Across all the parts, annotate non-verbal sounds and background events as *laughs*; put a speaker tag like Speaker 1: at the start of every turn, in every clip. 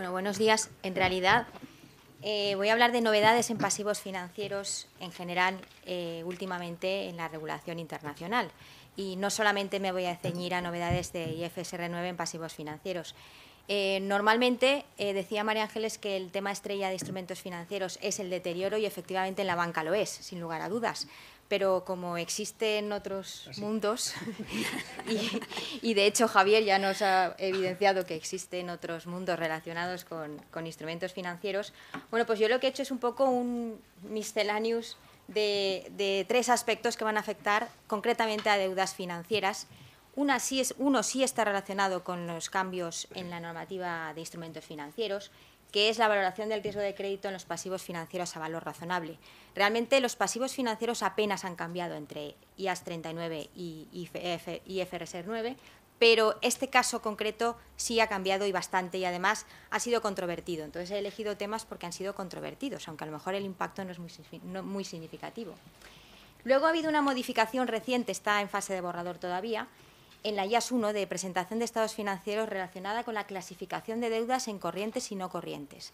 Speaker 1: Bueno, buenos días. En realidad, eh, voy a hablar de novedades en pasivos financieros en general eh, últimamente en la regulación internacional. Y no solamente me voy a ceñir a novedades de IFSR 9 en pasivos financieros. Eh, normalmente, decía María Ángeles que el tema estrella de instrumentos financieros es el deterioro y efectivamente en la banca lo es, sin lugar a dudas pero como existen otros ah, mundos, *laughs* y, de hecho Javier ya nos ha evidenciado que existen otros mundos relacionados con, instrumentos financieros, bueno, pues yo lo que he hecho es un poco un misceláneos de, de, tres aspectos que van a afectar concretamente a deudas financieras. Una sí es, uno sí está relacionado con los cambios en la normativa de instrumentos financieros, que es la valoración del riesgo de crédito en los pasivos financieros a valor razonable. Realmente los pasivos financieros apenas han cambiado entre IAS 39 y IFRS 9, pero este caso concreto sí ha cambiado y bastante y además ha sido controvertido. Entonces he elegido temas porque han sido controvertidos, aunque a lo mejor el impacto no es muy, muy significativo. Luego ha habido una modificación reciente, está en fase de borrador todavía, en la IAS 1 de presentación de estados financieros relacionada con la clasificación de deudas en corrientes y no corrientes.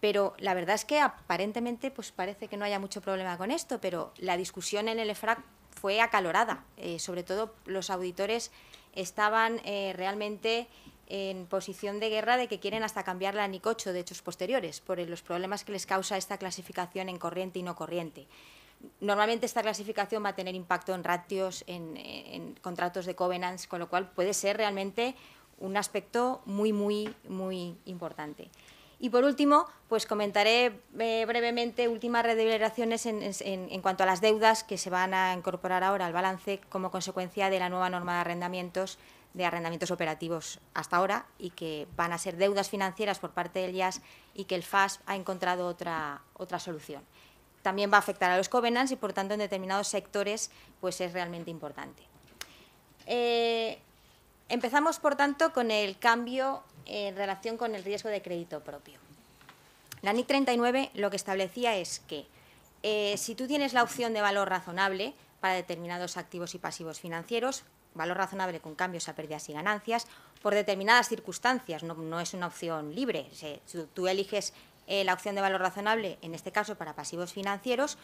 Speaker 1: Pero la verdad es que aparentemente pues parece que no haya mucho problema con esto, pero la discusión en el EFRAC fue acalorada. Eh, sobre todo los auditores estaban eh, realmente en posición de guerra de que quieren hasta cambiar la NICOCHO de hechos posteriores por los problemas que les causa esta clasificación en corriente y no corriente. Normalmente esta clasificación va a tener impacto en ratios, en, contratos de covenants, con lo cual puede ser realmente un aspecto muy, muy, muy importante. Y por último, pues comentaré eh, brevemente últimas revelaciones en, cuanto a las deudas que se van a incorporar ahora al balance como consecuencia de la nueva norma de arrendamientos, de arrendamientos operativos hasta ahora y que van a ser deudas financieras por parte del IAS y que el FAS ha encontrado otra solución también va a afectar a los covenants y, por tanto, en determinados sectores pues es realmente importante. Eh, empezamos, por tanto, con el cambio en relación con el riesgo de crédito propio. La NIC 39 lo que establecía es que eh, si tú tienes la opción de valor razonable para determinados activos y pasivos financieros, valor razonable con cambios a pérdidas y ganancias, por determinadas circunstancias, no, es una opción libre, tú eliges eh, la opción de valor razonable, en este caso para pasivos financieros,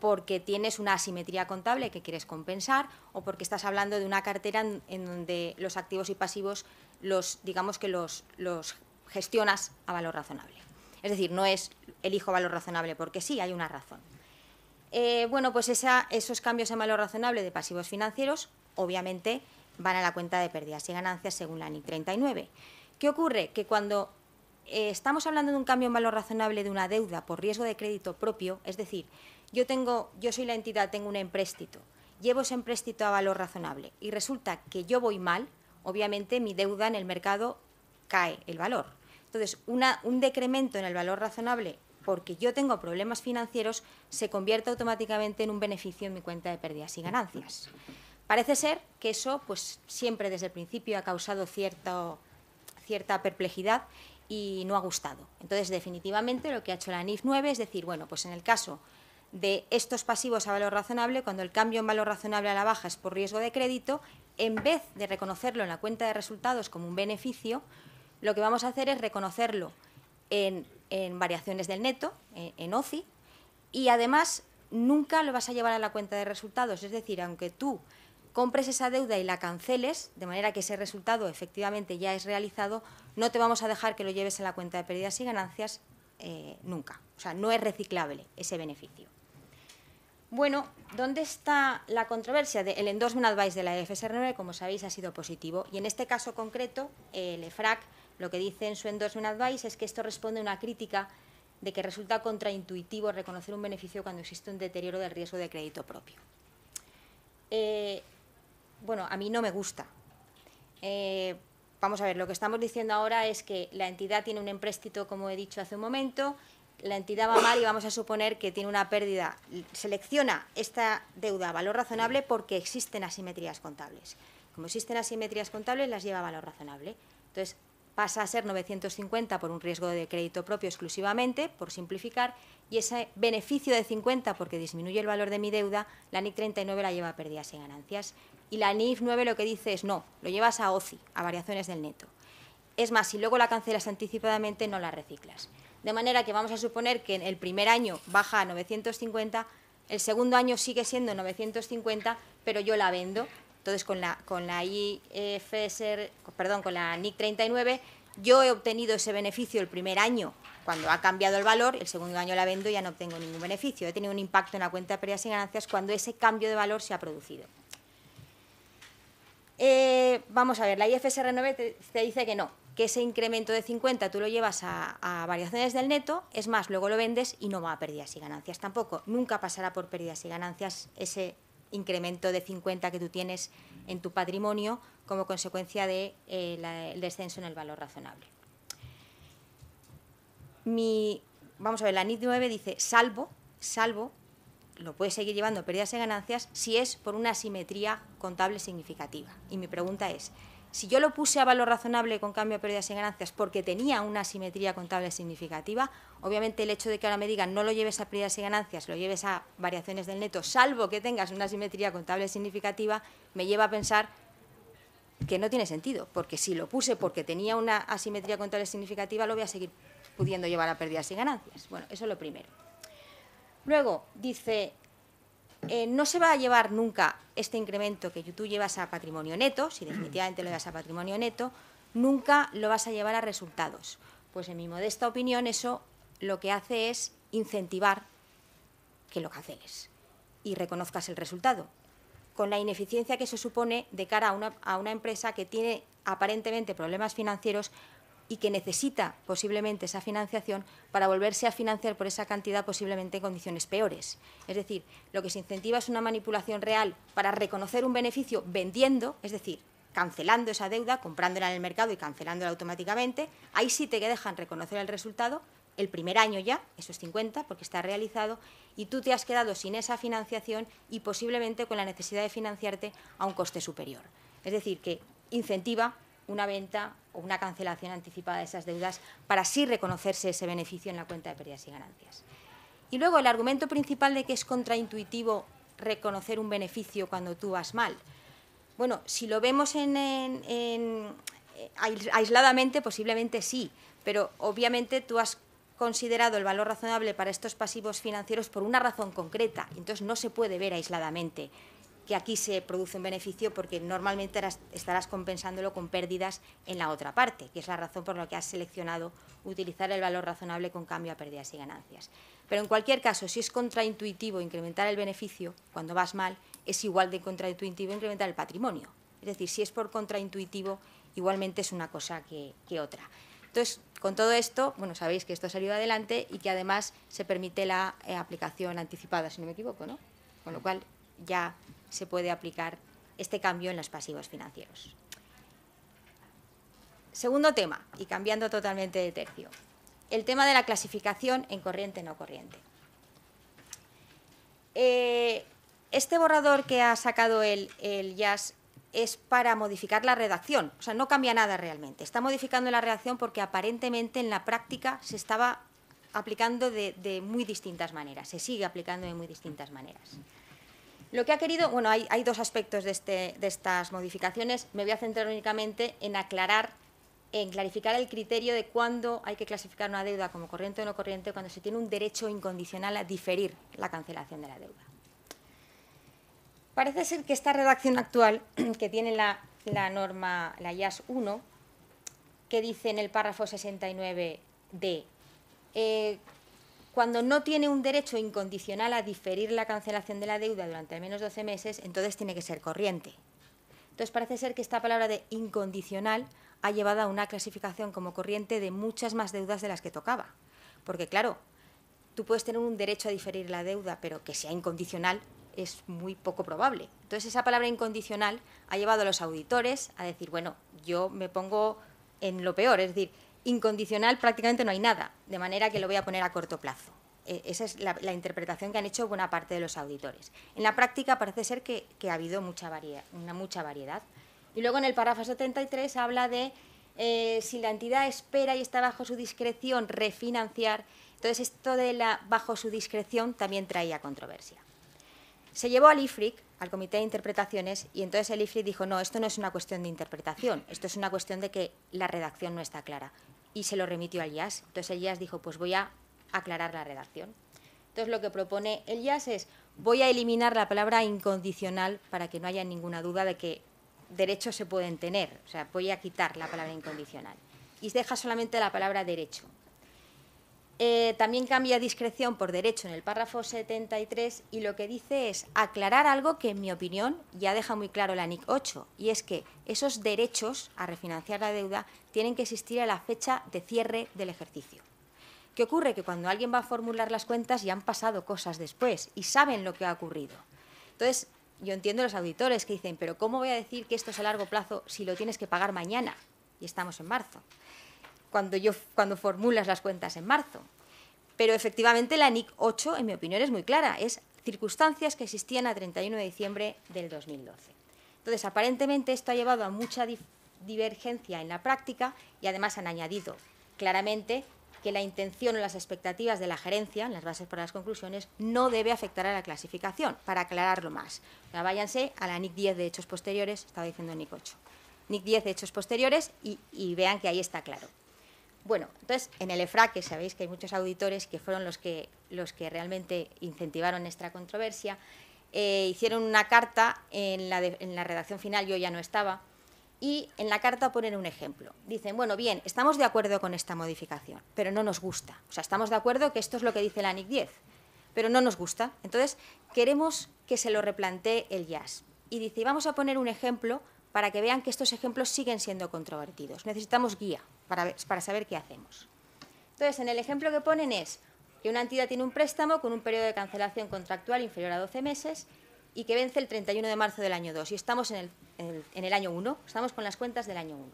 Speaker 1: porque tienes una asimetría contable que quieres compensar o porque estás hablando de una cartera en, donde los activos y pasivos los, digamos que los, los gestionas a valor razonable. Es decir, no es elijo valor razonable porque sí, hay una razón. Eh, bueno, pues esa, esos cambios en valor razonable de pasivos financieros, obviamente, van a la cuenta de pérdidas y ganancias según la NIC 39. ¿Qué ocurre? Que cuando eh, estamos hablando de un cambio en valor razonable de una deuda por riesgo de crédito propio, es decir, yo, tengo, yo soy la entidad, tengo un empréstito, llevo ese empréstito a valor razonable y resulta que yo voy mal, obviamente mi deuda en el mercado cae el valor. Entonces, un decremento en el valor razonable porque yo tengo problemas financieros se convierte automáticamente en un beneficio en mi cuenta de pérdidas y ganancias. Parece ser que eso, pues siempre desde el principio ha causado cierta perplejidad y no ha gustado. Entonces, definitivamente, lo que ha hecho la NIF 9 es decir, bueno, pues en el caso de estos pasivos a valor razonable, cuando el cambio en valor razonable a la baja es por riesgo de crédito, en vez de reconocerlo en la cuenta de resultados como un beneficio, lo que vamos a hacer es reconocerlo en, variaciones del neto, en, en OCI, y además nunca lo vas a llevar a la cuenta de resultados. Es decir, aunque tú compres esa deuda y la canceles, de manera que ese resultado efectivamente ya es realizado, no te vamos a dejar que lo lleves en la cuenta de pérdidas y ganancias eh, nunca. O sea, no es reciclable ese beneficio. Bueno, ¿dónde está la controversia? el endorsement advice de la FSR 9, como sabéis, ha sido positivo. Y en este caso concreto, el EFRAC lo que dice en su endorsement advice es que esto responde a una crítica de que resulta contraintuitivo reconocer un beneficio cuando existe un deterioro del riesgo de crédito propio. Eh, bueno, a mí no me gusta. Eh, vamos a ver, lo que estamos diciendo ahora es que la entidad tiene un empréstito, como he dicho hace un momento, la entidad va mal y vamos a suponer que tiene una pérdida. Selecciona esta deuda a valor razonable porque existen asimetrías contables. Como existen asimetrías contables, las lleva a valor razonable. Entonces, pasa a ser 950 por un riesgo de crédito propio exclusivamente, por simplificar, y ese beneficio de 50 porque disminuye el valor de mi deuda, la NIC 39 la lleva a pérdidas y ganancias y la NIF 9 lo que dice es no, lo llevas a OCI, a variaciones del neto. Es más, si luego la cancelas anticipadamente, no la reciclas. De manera que vamos a suponer que en el primer año baja a 950, el segundo año sigue siendo 950, pero yo la vendo. Entonces, con la, con la perdón, con la NIC 39, yo he obtenido ese beneficio el primer año cuando ha cambiado el valor, el segundo año la vendo y ya no obtengo ningún beneficio. He tenido un impacto en la cuenta de pérdidas y ganancias cuando ese cambio de valor se ha producido. Eh, vamos a ver, la IFSR 9 te, dice que no, que ese incremento de 50 tú lo llevas a, variaciones del neto, es más, luego lo vendes y no va a pérdidas y ganancias tampoco. Nunca pasará por pérdidas y ganancias ese incremento de 50 que tú tienes en tu patrimonio como consecuencia del eh, descenso en el valor razonable. vamos a ver, la NIT 9 dice, salvo, salvo lo puede seguir llevando pérdidas y ganancias si es por una asimetría contable significativa. Y mi pregunta es, si yo lo puse a valor razonable con cambio a pérdidas y ganancias porque tenía una asimetría contable significativa, obviamente el hecho de que ahora me digan no lo lleves a pérdidas y ganancias, lo lleves a variaciones del neto, salvo que tengas una asimetría contable significativa, me lleva a pensar que no tiene sentido, porque si lo puse porque tenía una asimetría contable significativa, lo voy a seguir pudiendo llevar a pérdidas y ganancias. Bueno, eso es lo primero. Luego, dice, eh, no se va a llevar nunca este incremento que tú llevas a patrimonio neto, si definitivamente lo llevas a patrimonio neto, nunca lo vas a llevar a resultados. Pues en mi modesta opinión eso lo que hace es incentivar que lo canceles y reconozcas el resultado, con la ineficiencia que se supone de cara a una, a una empresa que tiene aparentemente problemas financieros y que necesita posiblemente esa financiación para volverse a financiar por esa cantidad posiblemente en condiciones peores. Es decir, lo que se incentiva es una manipulación real para reconocer un beneficio vendiendo, es decir, cancelando esa deuda, comprándola en el mercado y cancelándola automáticamente. Ahí sí te dejan reconocer el resultado, el primer año ya, eso es 50, porque está realizado, y tú te has quedado sin esa financiación y posiblemente con la necesidad de financiarte a un coste superior. Es decir, que incentiva una venta o una cancelación anticipada de esas deudas para así reconocerse ese beneficio en la cuenta de pérdidas y ganancias. Y luego el argumento principal de que es contraintuitivo reconocer un beneficio cuando tú vas mal. Bueno, si lo vemos eh, aisladamente, posiblemente sí, pero obviamente tú has considerado el valor razonable para estos pasivos financieros por una razón concreta, entonces no se puede ver aisladamente que aquí se produce un beneficio porque normalmente estarás compensándolo con pérdidas en la otra parte, que es la razón por la que has seleccionado utilizar el valor razonable con cambio a pérdidas y ganancias. Pero en cualquier caso, si es contraintuitivo incrementar el beneficio cuando vas mal, es igual de contraintuitivo incrementar el patrimonio. Es decir, si es por contraintuitivo, igualmente es una cosa que, otra. Entonces, con todo esto, bueno, sabéis que esto ha salido adelante y que además se permite la eh, aplicación anticipada, si no me equivoco, ¿no? Con lo cual ya se puede aplicar este cambio en los pasivos financieros. Segundo tema, y cambiando totalmente de tercio, el tema de la clasificación en corriente no corriente. Eh, este borrador que ha sacado el, el es para modificar la redacción, o sea, no cambia nada realmente. Está modificando la redacción porque aparentemente en la práctica se estaba aplicando de, de muy distintas maneras, se sigue aplicando de muy distintas maneras. Lo que ha querido, bueno, hay, dos aspectos de, este, de estas modificaciones. Me voy a centrar únicamente en aclarar en clarificar el criterio de cuándo hay que clasificar una deuda como corriente o no corriente cuando se tiene un derecho incondicional a diferir la cancelación de la deuda. Parece ser que esta redacción actual *clears throat* que tiene la, norma, la IAS 1, que dice en el párrafo 69 de eh, cuando no tiene un derecho incondicional a diferir la cancelación de la deuda durante al menos 12 meses, entonces tiene que ser corriente. Entonces parece ser que esta palabra de incondicional ha llevado a una clasificación como corriente de muchas más deudas de las que tocaba. Porque claro, tú puedes tener un derecho a diferir la deuda, pero que sea incondicional es muy poco probable. Entonces esa palabra incondicional ha llevado a los auditores a decir, bueno, yo me pongo en lo peor, es decir, incondicional prácticamente no hay nada, de manera que lo voy a poner a corto plazo. E, esa es la, interpretación que han hecho buena parte de los auditores. En la práctica parece ser que, ha habido mucha variedad, una mucha variedad. Y luego en el párrafo 73 habla de eh, si la entidad espera y está bajo su discreción refinanciar. Entonces esto de la bajo su discreción también traía controversia. Se llevó al IFRIC, al Comité de Interpretaciones, y entonces el IFRIC dijo, no, esto no es una cuestión de interpretación, esto es una cuestión de que la redacción no está clara. Y se lo remitió al IAS. Entonces el IAS dijo, pues voy a aclarar la redacción. Entonces lo que propone el IAS es, voy a eliminar la palabra incondicional para que no haya ninguna duda de que derechos se pueden tener. O sea, voy a quitar la palabra incondicional. Y deja solamente la palabra derecho. Eh, también cambia discreción por derecho en el párrafo 73 y lo que dice es aclarar algo que, en mi opinión, ya deja muy claro la NIC 8, y es que esos derechos a refinanciar la deuda tienen que existir a la fecha de cierre del ejercicio. ¿Qué ocurre? Que cuando alguien va a formular las cuentas ya han pasado cosas después y saben lo que ha ocurrido. Entonces, yo entiendo los auditores que dicen, pero ¿cómo voy a decir que esto es a largo plazo si lo tienes que pagar mañana y estamos en marzo? cuando, yo, cuando formulas las cuentas en marzo. Pero efectivamente la NIC 8, en mi opinión, es muy clara. Es circunstancias que existían a 31 de diciembre del 2012. Entonces, aparentemente esto ha llevado a mucha divergencia en la práctica y además han añadido claramente que la intención o las expectativas de la gerencia, en las bases para las conclusiones, no debe afectar a la clasificación, para aclararlo más. váyanse a la NIC 10 de hechos posteriores, estaba diciendo NIC 8. NIC 10 de hechos posteriores y vean que ahí está claro. Bueno, entonces en el EFRA, que sabéis que hay muchos auditores que fueron los que, los que realmente incentivaron esta controversia, eh, hicieron una carta en la, redacción final, yo ya no estaba, y en la carta ponen un ejemplo. Dicen, bueno, bien, estamos de acuerdo con esta modificación, pero no nos gusta. O sea, estamos de acuerdo que esto es lo que dice la NIC 10, pero no nos gusta. Entonces, queremos que se lo replantee el JAS. Y dice, vamos a poner un ejemplo para que vean que estos ejemplos siguen siendo controvertidos. Necesitamos guía para, saber qué hacemos. Entonces, en el ejemplo que ponen es que una entidad tiene un préstamo con un periodo de cancelación contractual inferior a 12 meses y que vence el 31 de marzo del año 2 y estamos en el, año 1, estamos con las cuentas del año 1.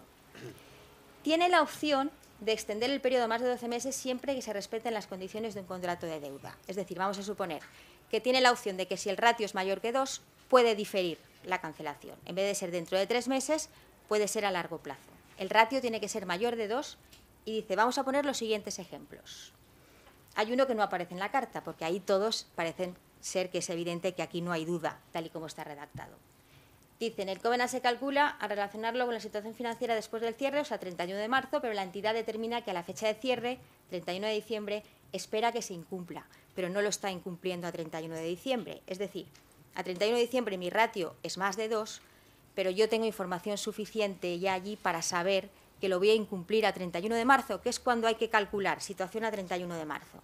Speaker 1: Tiene la opción de extender el periodo más de 12 meses siempre que se respeten las condiciones de un contrato de deuda. Es decir, vamos a suponer que tiene la opción de que si el ratio es mayor que 2, puede diferir la cancelación. En vez de ser dentro de tres meses, puede ser a largo plazo el ratio tiene que ser mayor de 2 y dice, vamos a poner los siguientes ejemplos. Hay uno que no aparece en la carta, porque ahí todos parecen ser que es evidente que aquí no hay duda, tal y como está redactado. Dicen, el Covenant se calcula a relacionarlo con la situación financiera después del cierre, o sea, 31 de marzo, pero la entidad determina que a la fecha de cierre, 31 de diciembre, espera que se incumpla, pero no lo está incumpliendo a 31 de diciembre. Es decir, a 31 de diciembre mi ratio es más de 2, pero yo tengo información suficiente ya allí para saber que lo voy a incumplir a 31 de marzo, que es cuando hay que calcular situación a 31 de marzo.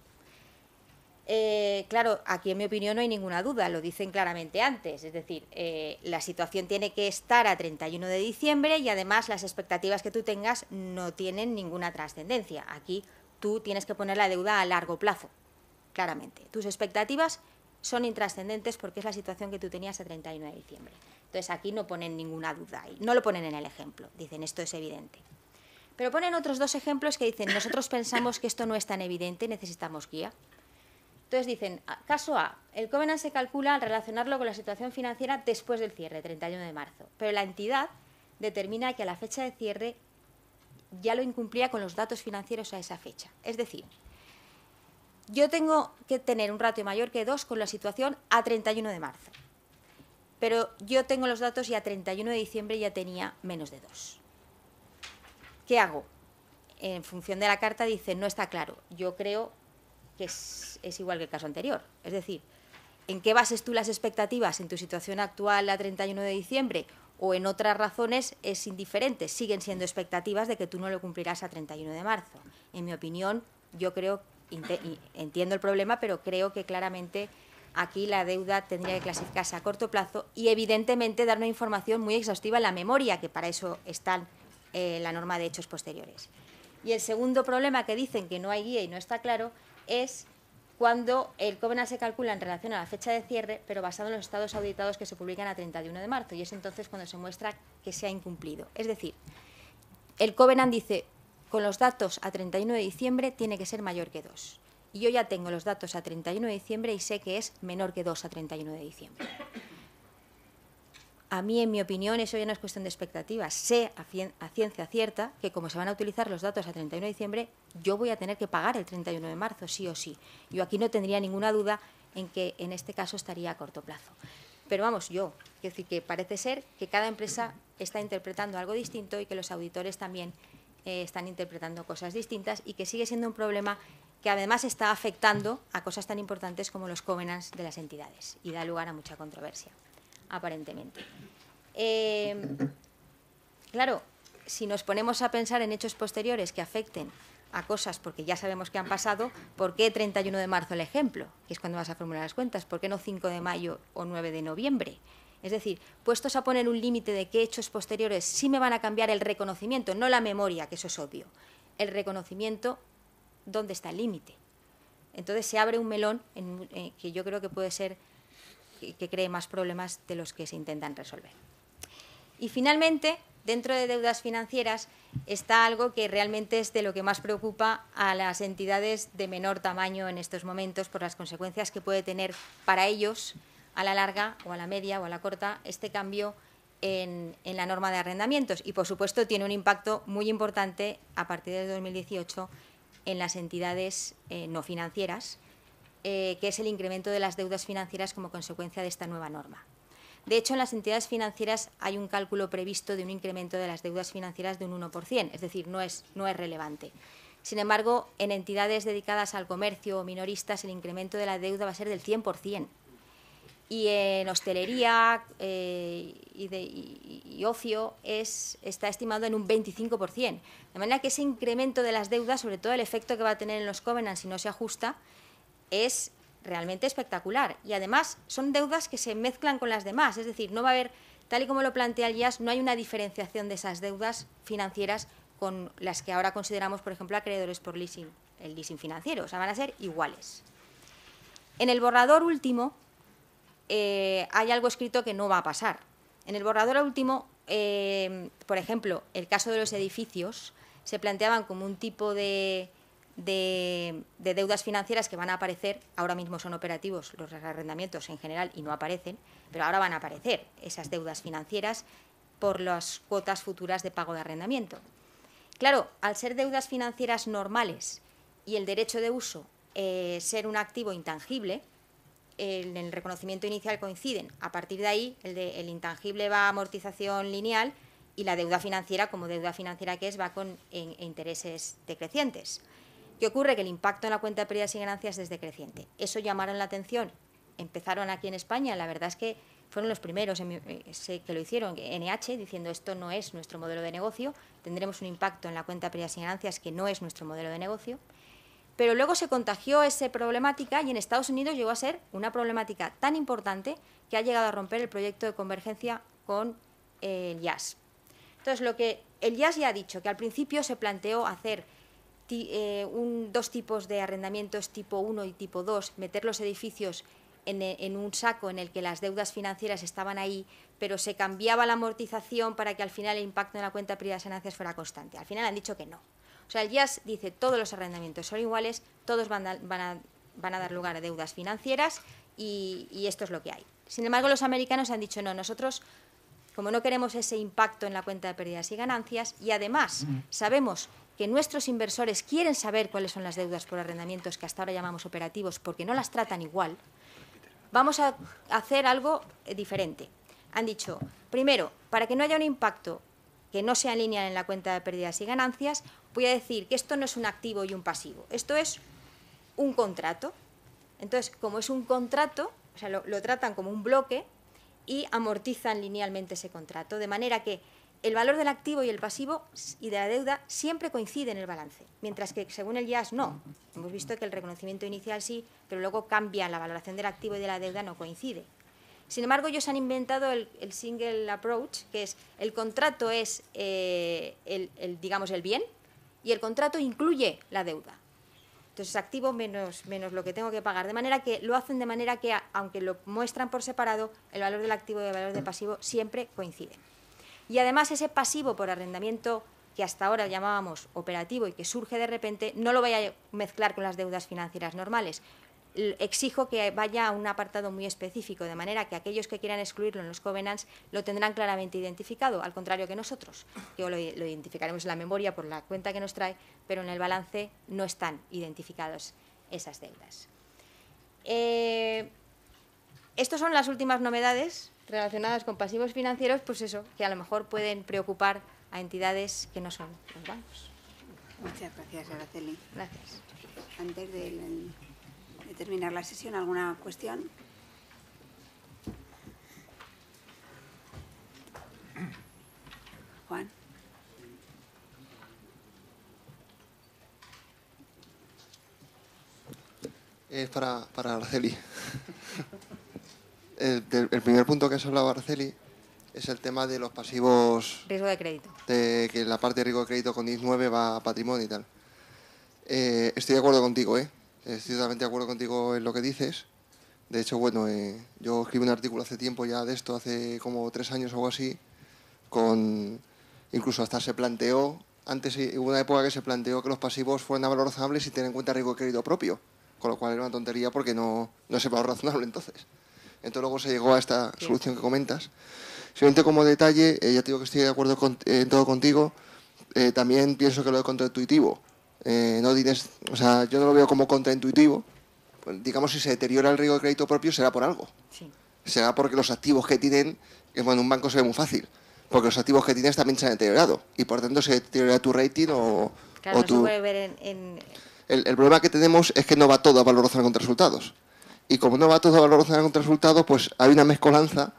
Speaker 1: Eh, claro, aquí en mi opinión no hay ninguna duda, lo dicen claramente antes, es decir, eh, la situación tiene que estar a 31 de diciembre y además las expectativas que tú tengas no tienen ninguna trascendencia. Aquí tú tienes que poner la deuda a largo plazo, claramente. Tus expectativas son intrascendentes porque es la situación que tú tenías a 31 de diciembre. Entonces aquí no ponen ninguna duda, y no lo ponen en el ejemplo, dicen esto es evidente. Pero ponen otros dos ejemplos que dicen, nosotros pensamos que esto no es tan evidente, necesitamos guía. Entonces dicen, ah, caso A, el covenant se calcula al relacionarlo con la situación financiera después del cierre, 31 de marzo, pero la entidad determina que a la fecha de cierre ya lo incumplía con los datos financieros a esa fecha. Es decir, yo tengo que tener un ratio mayor que 2 con la situación a 31 de marzo pero yo tengo los datos y a 31 de diciembre ya tenía menos de dos. ¿Qué hago? En función de la carta dice, no está claro. Yo creo que es, igual que el caso anterior. Es decir, ¿en qué bases tú las expectativas? ¿En tu situación actual a 31 de diciembre? o en otras razones es indiferente, siguen siendo expectativas de que tú no lo cumplirás a 31 de marzo. En mi opinión, yo creo, entiendo el problema, pero creo que claramente Aquí la deuda tendría que clasificarse a corto plazo y, evidentemente, dar una información muy exhaustiva en la memoria, que para eso está eh, la norma de hechos posteriores. Y el segundo problema que dicen que no hay guía y no está claro es cuando el covenant se calcula en relación a la fecha de cierre, pero basado en los estados auditados que se publican a 31 de marzo, y es entonces cuando se muestra que se ha incumplido. Es decir, el covenant dice, con los datos a 31 de diciembre tiene que ser mayor que 2. Y yo ya tengo los datos a 31 de diciembre y sé que es menor que 2 a 31 de diciembre. A mí, en mi opinión, eso ya no es cuestión de expectativas. Sé a, ciencia cierta que como se van a utilizar los datos a 31 de diciembre, yo voy a tener que pagar el 31 de marzo, sí o sí. Yo aquí no tendría ninguna duda en que en este caso estaría a corto plazo. Pero vamos, yo, Es decir que parece ser que cada empresa está interpretando algo distinto y que los auditores también eh, están interpretando cosas distintas y que sigue siendo un problema que además está afectando a cosas tan importantes como los covenants de las entidades y da lugar a mucha controversia, aparentemente. Em, claro, si nos ponemos a pensar en hechos posteriores que afecten a cosas porque ya sabemos que han pasado, ¿por qué 31 de marzo el ejemplo? Que es cuando vas a formular las cuentas. ¿Por qué no 5 de mayo o 9 de noviembre? Es decir, puestos a poner un límite de qué hechos posteriores sí me van a cambiar el reconocimiento, no la memoria, que eso es obvio. El reconocimiento dónde está el límite. Entonces se abre un melón en, eh, que yo creo que puede ser que, cree más problemas de los que se intentan resolver. Y finalmente, dentro de deudas financieras está algo que realmente es de lo que más preocupa a las entidades de menor tamaño en estos momentos por las consecuencias que puede tener para ellos a la larga o a la media o a la corta este cambio en, en la norma de arrendamientos. Y, por supuesto, tiene un impacto muy importante a partir de 2018 en las entidades eh, no financieras, eh, que es el incremento de las deudas financieras como consecuencia de esta nueva norma. De hecho, en las entidades financieras hay un cálculo previsto de un incremento de las deudas financieras de un 1%, es decir, no es, no es relevante. Sin embargo, en entidades dedicadas al comercio o minoristas, el incremento de la deuda va a ser del 100%. Y en hostelería eh, y, ocio es, está estimado en un 25%. De manera que ese incremento de las deudas, sobre todo el efecto que va a tener en los covenants si no se ajusta, es realmente espectacular. Y además son deudas que se mezclan con las demás. Es decir, no va a haber, tal y como lo plantea el no hay una diferenciación de esas deudas financieras con las que ahora consideramos, por ejemplo, acreedores por leasing, el leasing financiero. O sea, van a ser iguales. En el borrador último eh, hay algo escrito que no va a pasar. En el borrador último, eh, por ejemplo, el caso de los edificios, se planteaban como un tipo de, deudas financieras que van a aparecer, ahora mismo son operativos los arrendamientos en general y no aparecen, pero ahora van a aparecer esas deudas financieras por las cuotas futuras de pago de arrendamiento. Claro, al ser deudas financieras normales y el derecho de uso eh, ser un activo intangible, en el reconocimiento inicial coinciden. A partir de ahí, el, intangible va a amortización lineal y la deuda financiera, como deuda financiera que es, va con e intereses decrecientes. ¿Qué ocurre? Que el impacto en la cuenta de pérdidas y ganancias es decreciente. Eso llamaron la atención. Empezaron aquí en España, la verdad es que fueron los primeros eh, que lo hicieron, NH, diciendo esto no es nuestro modelo de negocio, tendremos un impacto en la cuenta de pérdidas y ganancias que no es nuestro modelo de negocio. Pero luego se contagió esa problemática y en Estados Unidos llegó a ser una problemática tan importante que ha llegado a romper el proyecto de convergencia con eh, el YAS. Entonces, lo que el YAS ya ha dicho, que al principio se planteó hacer eh, dos tipos de arrendamientos, tipo 1 y tipo 2, meter los edificios en, un saco en el que las deudas financieras estaban ahí, pero se cambiaba la amortización para que al final el impacto en la cuenta privada de ganancias fuera constante. Al final han dicho que no, o sea, el IAS dice todos los arrendamientos son iguales, todos van a, dar lugar a deudas financieras y, esto es lo que hay. Sin embargo, los americanos han dicho, no, nosotros como no queremos ese impacto en la cuenta de pérdidas y ganancias, y además sabemos que nuestros inversores quieren saber cuáles son las deudas por arrendamientos que hasta ahora llamamos operativos, porque no las tratan igual, vamos a hacer algo eh, diferente. Han dicho, primero, para que no haya un impacto que no sea en en la cuenta de pérdidas y ganancias, voy a decir que esto no es un activo y un pasivo, esto es un contrato. Entonces, como es un contrato, o sea, lo, tratan como un bloque y amortizan linealmente ese contrato, de manera que el valor del activo y el pasivo y de la deuda siempre coinciden en el balance, mientras que según el IAS no. Hemos visto que el reconocimiento inicial sí, pero luego cambia la valoración del activo y de la deuda no coincide. Sin embargo, ellos han inventado el, single approach, que es el contrato es eh, el, digamos, el bien, y el contrato incluye la deuda. Entonces activo menos, menos lo que tengo que pagar. De manera que lo hacen de manera que, aunque lo muestran por separado, el valor del activo y el valor del pasivo siempre coinciden. Y además ese pasivo por arrendamiento que hasta ahora llamábamos operativo y que surge de repente, no lo vaya a mezclar con las deudas financieras normales, exijo que vaya a un apartado muy específico, de manera que aquellos que quieran excluirlo en los covenants lo tendrán claramente identificado, al contrario que nosotros, yo lo, identificaremos en la memoria por la cuenta que nos trae, pero en el balance no están identificados esas deudas. Eh, estas son las últimas novedades relacionadas con pasivos financieros, pues eso, que a lo mejor pueden preocupar a entidades que no son los bancos. Muchas gracias, Araceli. Gracias. Antes del terminar la sesión, ¿alguna cuestión? Juan.
Speaker 2: Es para, para, Araceli. *laughs* el, primer punto que has hablado, Araceli, es el tema de los pasivos...
Speaker 1: Riesgo de crédito.
Speaker 2: De que la parte de riesgo de crédito con 19 va a patrimonio y tal. Eh, estoy de acuerdo contigo, ¿eh? Estoy totalmente de acuerdo contigo en lo que dices. De hecho, bueno, eh, yo escribí un artículo hace tiempo ya de esto, hace como tres años o algo así, con incluso hasta se planteó, antes eh, hubo una época que se planteó que los pasivos fueran razonable y tener en cuenta el riesgo de crédito propio, con lo cual era una tontería porque no, no es valor razonable entonces. Entonces luego se llegó a esta solución que comentas. Siguiente como detalle, eh, ya te digo que estoy de acuerdo con, en todo contigo, también pienso que lo de contraintuitivo, eh, no o sea, yo no lo veo como contraintuitivo. Pues, digamos, si se deteriora el riesgo de crédito propio, será por algo. Será porque los activos que tienen, que un banco se ve muy fácil, porque los activos que tienes también se han deteriorado y por tanto se deteriora tu rating o,
Speaker 1: en,
Speaker 2: El, problema que tenemos es que no va todo a valorizar contra resultados. Y como no va todo a valorizar contra resultados, pues hay una mezcolanza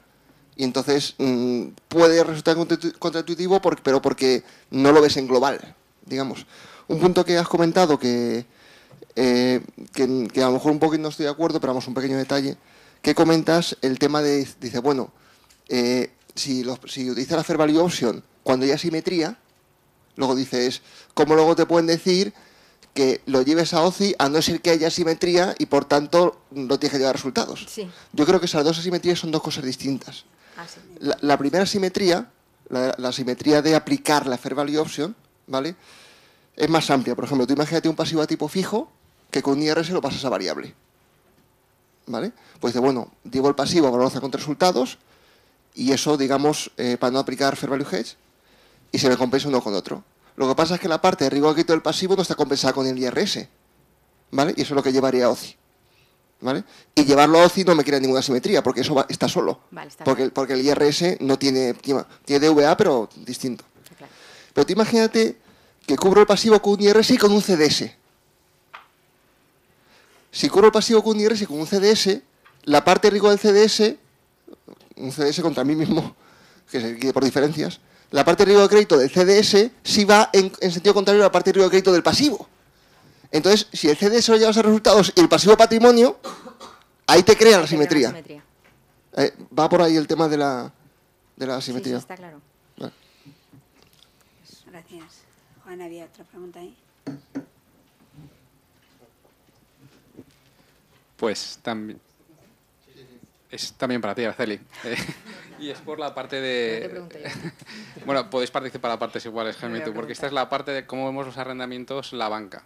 Speaker 2: y entonces mm, puede resultar contraintuitivo, pero porque no lo ves en global, digamos. Un punto que has comentado eh, que, a lo mejor un poco no estoy de acuerdo, pero vamos, un pequeño detalle, que comentas el tema de, dice, bueno, eh, si, utiliza utilizas la fair value option cuando hay asimetría, luego dices, ¿cómo luego te pueden decir que lo lleves a OCI a no ser que haya asimetría y por tanto no tienes que llevar resultados? Sí. Yo creo que esas dos asimetrías son dos cosas distintas. Ah, la, la primera asimetría, la, la asimetría de aplicar la fair value option, ¿vale? es más amplia. Por ejemplo, tú imagínate un pasivo a tipo fijo que con un lo pasas a variable. ¿Vale? Pues de bueno, llevo el pasivo, valoriza con resultados y eso, digamos, eh, para no aplicar fair value hedge y se me compensa uno con otro. Lo que pasa es que la parte de rigor del pasivo no está compensada con el IRS. ¿Vale? Y eso es lo que llevaría a OCI. ¿Vale? Y llevarlo a OCI no me crea ninguna simetría, porque eso está solo. porque, porque, el IRS no tiene, tiene DVA, pero distinto. Pero tú imagínate que cubro el pasivo con un IRS y con un CDS. Si cubro el pasivo con un IRS y con un CDS, la parte de riesgo del CDS, un CDS contra mí mismo, *laughs* que se quede por diferencias, la parte de riesgo de crédito del CDS sí va en, sentido contrario a la parte de riesgo de crédito del pasivo. Entonces, si el CDS lo llevas a resultados y el pasivo patrimonio, ahí te crea la simetría. Eh, va por ahí el tema de la, de la simetría. está claro.
Speaker 3: Gracias
Speaker 1: otra pregunta ahí.
Speaker 4: Pues también. Es también para ti, Araceli. *laughs* y es por la parte de. *laughs* bueno, podéis participar a partes iguales, Jaime, tú, porque esta es la parte de cómo vemos los arrendamientos la banca.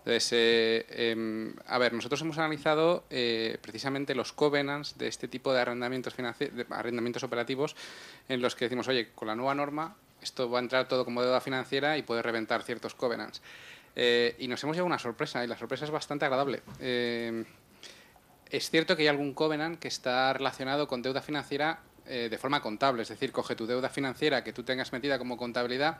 Speaker 4: Entonces, eh, em, a ver, nosotros hemos analizado eh, precisamente los covenants de este tipo de arrendamientos, de arrendamientos operativos en los que decimos, oye, con la nueva norma esto va a entrar todo como deuda financiera y puede reventar ciertos covenants. Eh, y nos hemos llevado una sorpresa, y la sorpresa es bastante agradable. Eh, es cierto que hay algún covenant que está relacionado con deuda financiera eh, de forma contable, es decir, coge tu deuda financiera que tú tengas metida como contabilidad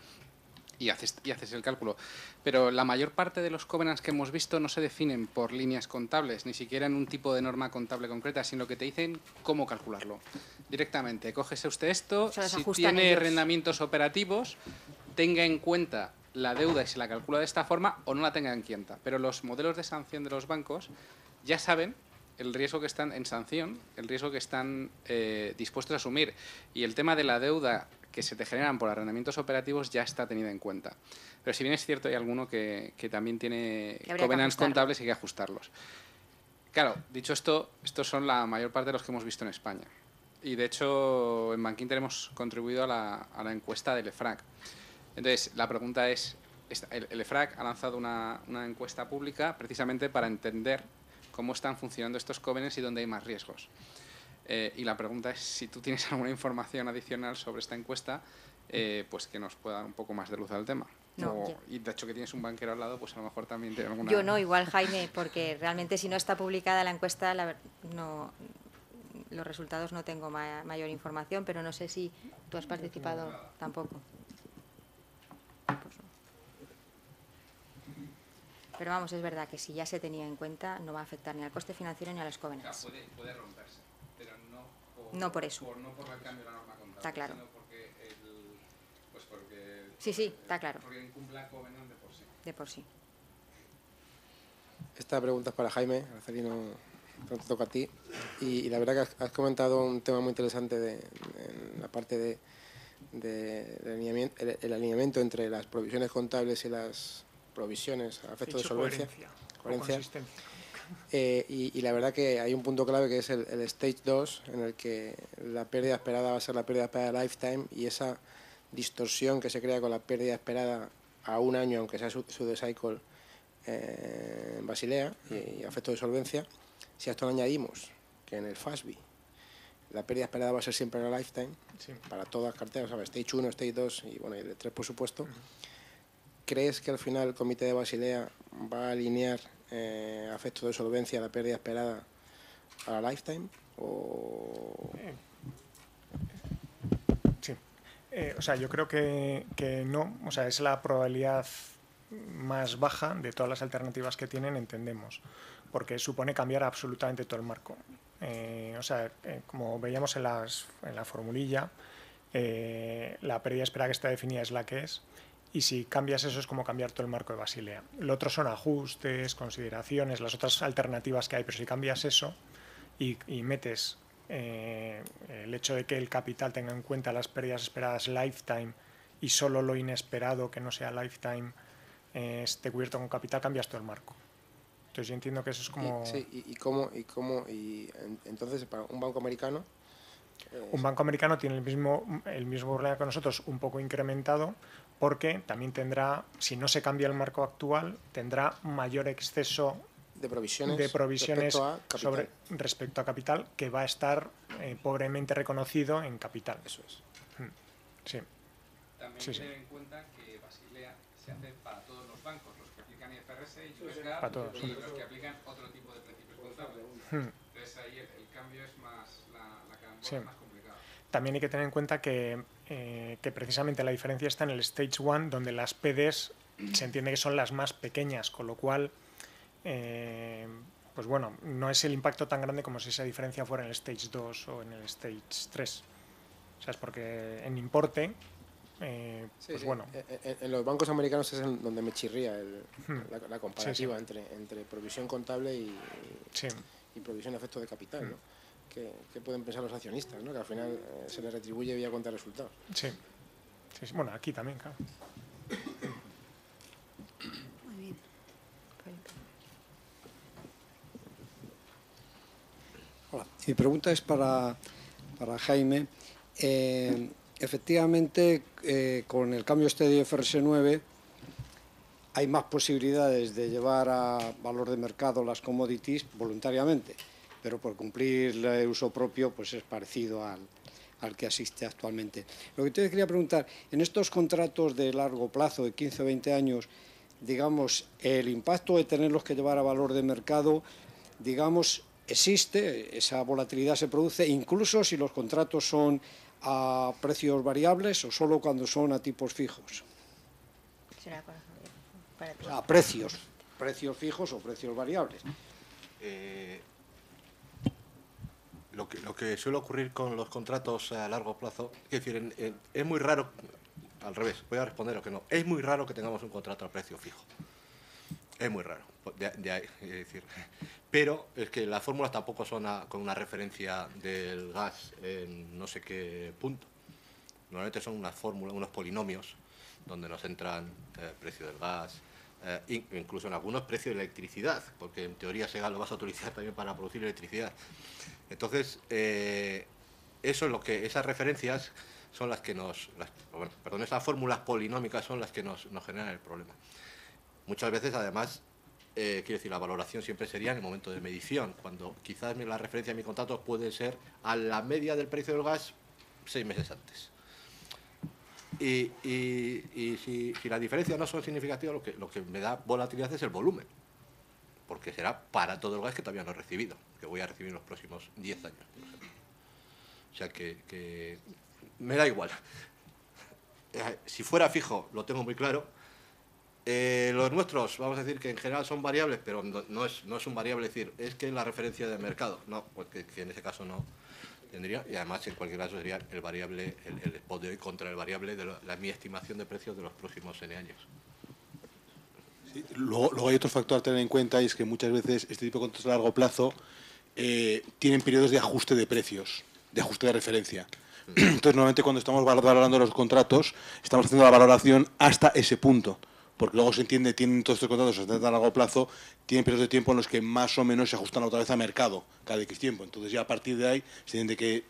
Speaker 4: y haces, el cálculo. Pero la mayor parte de los covenants que hemos visto no se definen por líneas contables, ni siquiera en un tipo de norma contable concreta, sino que te dicen cómo calcularlo. Directamente, cógese usted esto, si tiene rendimientos operativos, tenga en cuenta la deuda y se la calcula de esta forma o no la tenga en cuenta. Pero los modelos de sanción de los bancos ya saben el riesgo que están en sanción, el riesgo que están eh, dispuestos a asumir. Y el tema de la deuda que se te generan por arrendamientos operativos ya está tenida en cuenta. Pero si bien es cierto, hay alguno que, también tiene covenants contables y hay que ajustarlos. Claro, dicho esto, estos son la mayor parte de los que hemos visto en España. Y de hecho, en Bankinter hemos contribuido a la, encuesta del EFRAC. Entonces, la pregunta es, el, EFRAC ha lanzado una, una, encuesta pública precisamente para entender cómo están funcionando estos covenants y dónde hay más riesgos. Eh, y la pregunta es si tú tienes *laughs* alguna información adicional sobre esta encuesta, eh, pues que nos pueda dar un poco más de luz al tema. y de hecho que tienes un banquero al lado, pues a lo mejor también tiene alguna... Yo no,
Speaker 1: igual Jaime, porque realmente si no está publicada la encuesta, no, los resultados no tengo mayor información, pero no sé si tú has participado tampoco. pero vamos, es verdad que si ya se tenía en cuenta, no va a afectar ni al coste financiero ni a los jóvenes.
Speaker 4: No por eso. no por el cambio de la norma contable. Está claro. Sino porque pues sí, sí, está eh, claro. Porque incumpla Covenant
Speaker 1: de por sí. De por sí.
Speaker 5: Esta pregunta es para Jaime, toca a ti. Y, la verdad que has, comentado un tema muy interesante de, en la parte de, el, alineamiento, entre las provisiones contables y las provisiones a efectos de solvencia. Coherencia. Eh, y, la verdad que hay un punto clave que es el, Stage 2, en el que la pérdida esperada va a ser la pérdida esperada de Lifetime y esa distorsión que se crea con la pérdida esperada a un año, aunque sea su, de cycle eh, en Basilea y, afecto de solvencia, si a esto le añadimos que en el FASB la pérdida esperada va a ser siempre la Lifetime, para todas las carteras, Stage 1, Stage 2 y bueno, y de 3 por supuesto. ¿Crees que al final el comité de Basilea va a alinear eh, afecto de solvencia, la pérdida
Speaker 6: esperada a lifetime? O... Eh, sí. Eh, o sea, yo creo que, no. O sea, es la probabilidad más baja de todas las alternativas que tienen, entendemos, porque supone cambiar absolutamente todo el marco. o sea, como veíamos en, la formulilla, la pérdida esperada que está definida es la que es y si cambias eso es como cambiar todo el marco de Basilea. Lo otro son ajustes, consideraciones, las otras alternativas que hay, pero si cambias eso y, metes eh, el hecho de que el capital tenga en cuenta las pérdidas esperadas lifetime y solo lo inesperado que no sea lifetime eh, esté cubierto con capital, cambias todo el marco. Entonces yo entiendo que eso es como... sí,
Speaker 5: y, cómo, y cómo, y entonces para un banco americano... un banco
Speaker 6: americano tiene el mismo, el mismo problema que nosotros, un poco incrementado, porque también tendrá, si no se cambia el marco actual, tendrá mayor exceso
Speaker 5: de provisiones,
Speaker 6: respecto, a capital que va a estar eh, pobremente reconocido en capital. Eso es. Mm, sí. También sí, tener en
Speaker 4: cuenta que Basilea se hace para todos los bancos, los que aplican IFRS y y los que aplican otro tipo de principios contables. Mm. Entonces ahí el, cambio es más, complicado.
Speaker 6: También hay que tener en cuenta que eh, que precisamente la diferencia está en el Stage 1, donde las PDs se entiende que son las más pequeñas, con lo cual, eh, pues bueno, no es el impacto tan grande como si esa diferencia fuera en el Stage 2 o en el Stage 3. O sea, es porque en importe, eh, pues bueno.
Speaker 5: En, los bancos americanos es donde me chirría hmm. la, comparativa Entre, provisión contable y, provisión de efecto de capital, hmm. ¿no? que, pueden pensar los accionistas, ¿no? que al final eh, se les retribuye vía cuenta de resultados.
Speaker 6: Sí. bueno, aquí también, claro.
Speaker 7: Muy bien.
Speaker 5: Hola, mi pregunta es para, Jaime. Eh, efectivamente, eh, con el cambio este de IFRS 9 hay más posibilidades de llevar a valor de mercado las commodities voluntariamente pero por cumplir el uso propio pues es parecido al, que asiste actualmente. Lo que te quería preguntar, en estos contratos de largo plazo, de 15 o 20 años, digamos, el impacto de tenerlos que llevar a valor de mercado, digamos, existe, esa volatilidad se produce, incluso si los contratos son a precios variables o solo cuando son a tipos fijos.
Speaker 7: a precios, precios fijos o precios variables. Eh, lo que, suele ocurrir con los contratos a largo plazo, es decir, es muy raro, al revés, voy a responder o que no, es muy raro que tengamos un contrato a precio fijo. Es muy raro, pues, de, decir. Pero es que las fórmulas tampoco son con una referencia del gas en no sé qué punto. Normalmente son unas fórmulas, unos polinomios, donde nos entran el eh, precio del gas, eh, incluso en algunos precios de electricidad, porque en teoría ese gas lo vas a utilizar también para producir electricidad. Entonces, eh, eso es lo que, esas referencias son las que nos, perdón, esas fórmulas polinómicas son las que nos, generan el problema. Muchas veces, además, eh, quiero decir, la valoración siempre sería en el momento de medición, cuando quizás la referencia de mi contrato puede ser a la media del precio del gas seis meses antes. Y, si, las diferencias no son significativas, lo que me da volatilidad es el volumen porque será para todo el gas que todavía no he recibido, que voy a recibir en los próximos 10 años. O sea que, me da igual. Eh, si fuera fijo, lo tengo muy claro. Eh, los nuestros, vamos a decir que en general son variables, pero no, es, no es un variable, decir, es que es la referencia de mercado, no, porque pues que en ese caso no tendría, y además en cualquier caso sería el variable, el, spot de hoy contra el variable de mi estimación de precios de los próximos N años.
Speaker 8: Luego, hay otro factor a tener en cuenta y es que muchas veces este tipo de contratos a largo plazo eh, tienen periodos de ajuste de precios, de ajuste de referencia. Mm. *clears throat* Entonces, normalmente cuando estamos valorando los contratos, estamos haciendo la valoración hasta ese punto. Porque luego se entiende, tienen todos estos contratos a largo plazo, tienen periodos de tiempo en los que más o menos se ajustan otra vez a mercado, cada X tiempo. Entonces, ya a partir de ahí se entiende que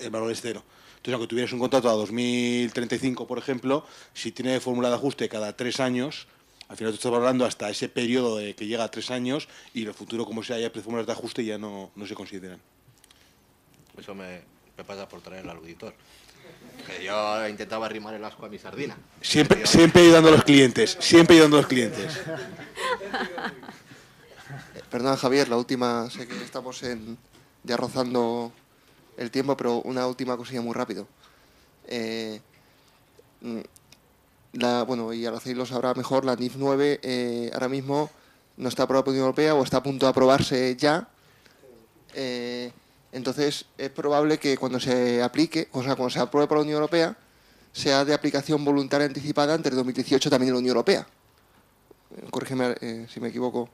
Speaker 8: el valor es cero. Entonces, aunque tuvieras un contrato a 2035, por ejemplo, si tiene fórmula de ajuste cada tres años, al final tú estás valorando hasta ese periodo de que llega a tres años y el futuro, como sea, ya fórmulas de ajuste
Speaker 7: ya no, se consideran. Eso me, pasa por traer al auditor. Que yo intentaba arrimar el asco a mi sardina.
Speaker 8: Siempre, siempre ayudando a los clientes, siempre ayudando
Speaker 2: a los clientes. Eh, Perdón, Javier, la última, sé que estamos en, ya rozando el tiempo, pero una última cosilla muy rápido. Eh, mm, la, bueno, y Araceli lo sabrá mejor, la NIF 9 eh, ahora mismo no está aprobada por la Unión Europea o está a punto de aprobarse ya. Eh, entonces, es probable que cuando se aplique, o sea, cuando se apruebe por la Unión Europea, sea de aplicación voluntaria anticipada entre 2018 también en la Unión Europea. Eh, corrígeme si me equivoco,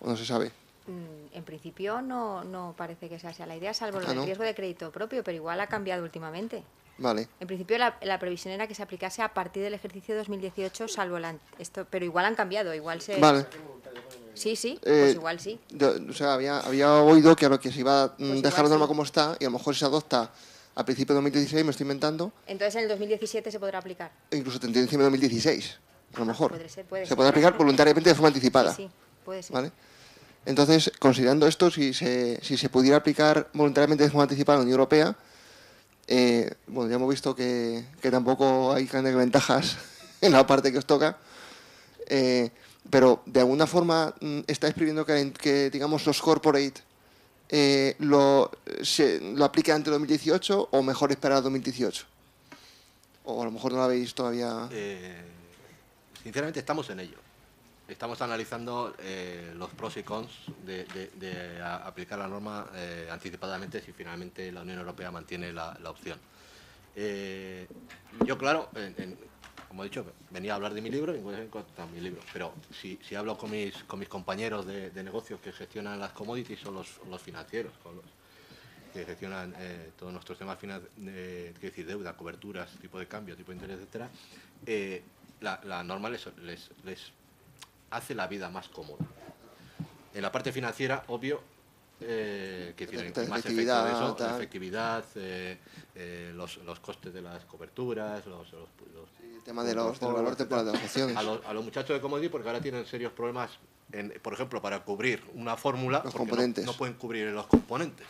Speaker 2: o no se sabe.
Speaker 1: Mm, en principio no, no parece que sea sea la idea, salvo ah, el riesgo de crédito propio, pero igual ha cambiado últimamente. En principio la, previsión era que se aplicase a partir del ejercicio 2018, salvo esto, pero igual han cambiado, igual se. Vale. Sí, sí, eh, pues igual sí.
Speaker 2: o sea, había, oído que, lo que se iba mm, pues a dejar la norma como está y a lo mejor se adopta a principios de 2016, me estoy inventando.
Speaker 1: Entonces en el 2017 se podrá aplicar.
Speaker 2: incluso tendría encima de 2016, a lo mejor. puede
Speaker 1: ser, puede se podrá aplicar voluntariamente de forma anticipada. Sí, puede ser. ¿Vale?
Speaker 2: Entonces, considerando esto, si se, si se pudiera aplicar voluntariamente de forma anticipada en la Unión Europea, eh, bueno, ya hemos visto que, tampoco hay grandes ventajas *laughs* en la parte que os toca. Eh, pero de alguna forma mm, estáis pidiendo que, que digamos los corporate eh, lo, se, lo aplique antes de 2018 o mejor esperar 2018? O a lo mejor no lo habéis todavía.
Speaker 7: sinceramente estamos en ello estamos analizando eh, los pros y cons de, aplicar la norma eh, anticipadamente si finalmente la Unión Europea mantiene la, opción. Eh, yo, claro, como he dicho, venía a hablar de mi libro y encuentro mi libro, pero si, hablo con mis, compañeros de, negocios que gestionan las commodities o los, financieros, que gestionan todos nuestros temas financieros, decir, deuda, coberturas, tipo de cambio, tipo de interés, etcétera, la, norma les hace la vida más cómoda. En la parte financiera, obvio, eh, que tienen más efectividad, efecto efectividad eh, eh, los, costes de las coberturas, los, el tema de los, del valor temporal de las A los, muchachos de Comodity, porque ahora tienen serios problemas, por ejemplo, para cubrir una fórmula, los No, pueden cubrir los componentes.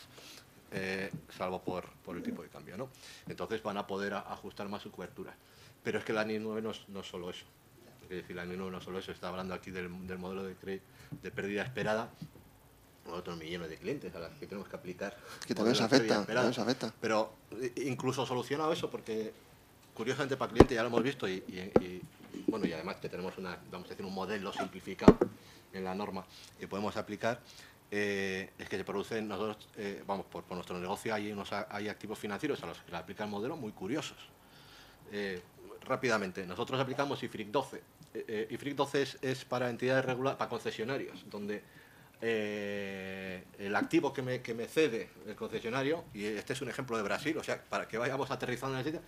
Speaker 7: salvo por, el tipo de cambio, ¿no? Entonces van a poder ajustar más su cobertura. Pero es que la NI9 no, no es solo eso que decir, al no solo eso, está hablando aquí del, modelo de, de pérdida esperada, otros millones de clientes a los que tenemos que aplicar. Que también se afecta, Pero eh, incluso solucionado eso, porque curiosamente para cliente ya lo hemos visto y, bueno, y además que tenemos una, vamos a decir, un modelo simplificado en la norma que podemos aplicar, eh, es que se producen nosotros, eh, vamos, por, nuestro negocio hay, unos, hay activos financieros a los que le aplica el modelo muy curiosos rápidamente. Nosotros aplicamos IFRIC 12. Eh, eh, IFRIC 12 es, para entidades regulares, para concesionarios, donde eh, el activo que me, que me, cede el concesionario, y este es un ejemplo de Brasil, o sea, para que vayamos aterrizando en el sitio,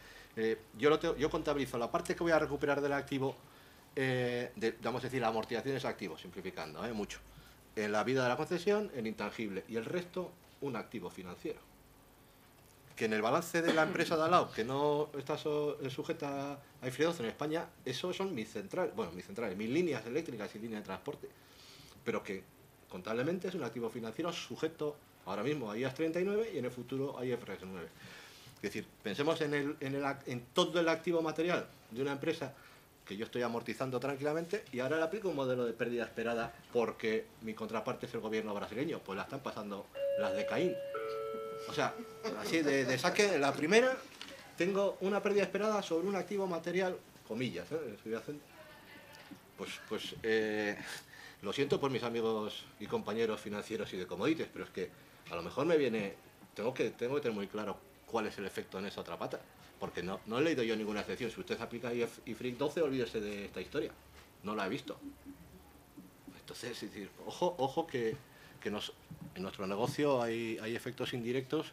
Speaker 7: yo, lo yo contabilizo la parte que voy a recuperar del activo, vamos a decir, la amortización de ese activo, simplificando, mucho, en la vida de la concesión, en intangible, y el resto, un activo financiero que en el balance de la *clears throat* empresa de lado... que no está eh, sujeta a IFRS en España, eso son mis centrales, bueno, mis centrales, mis líneas eléctricas y líneas de transporte, pero que contablemente es un activo financiero sujeto ahora mismo a IAS 39 y en el futuro a IFRS 9. Es decir, pensemos en, en, el, en todo el activo material de una empresa que yo estoy amortizando tranquilamente y ahora le aplico un modelo de pérdida esperada porque mi contraparte es el gobierno brasileño, pues la están pasando las de Caín.
Speaker 8: O sea, así de,
Speaker 7: saque, la primera, tengo una pérdida esperada sobre un activo material, comillas, ¿eh? Pues, pues eh, lo siento por mis amigos y compañeros financieros y de comodites, pero es que a lo mejor me viene, tengo que, tengo que tener muy claro cuál es el efecto en esa otra pata, porque no, no he leído yo ninguna excepción. Si usted aplica IFRIC 12, olvídese de esta historia, no la he visto. Entonces, decir, ojo, ojo que nos en nuestro negocio hay, efectos indirectos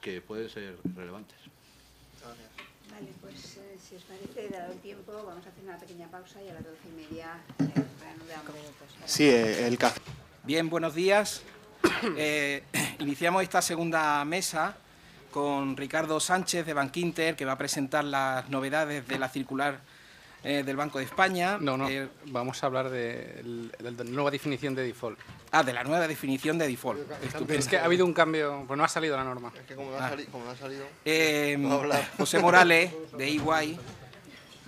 Speaker 7: que pueden ser relevantes.
Speaker 1: Vale, pues eh, si os parece, el tiempo, vamos a hacer una pequeña pausa y a las doce y media eh, pues, Sí,
Speaker 9: eh, el café. Bien, buenos días. *coughs* *coughs* iniciamos esta segunda mesa con Ricardo Sánchez de Bankinter, que va a presentar las novedades de la circular eh, del Banco de España. No,
Speaker 4: no, eh, vamos a hablar de, la nueva definición de default. Ah, de la nueva definición de default. Es que ha habido un cambio, pues no ha salido la norma. Es
Speaker 2: que como no, ha, ah. salido,
Speaker 4: eh,
Speaker 8: José Morales,
Speaker 9: de EY,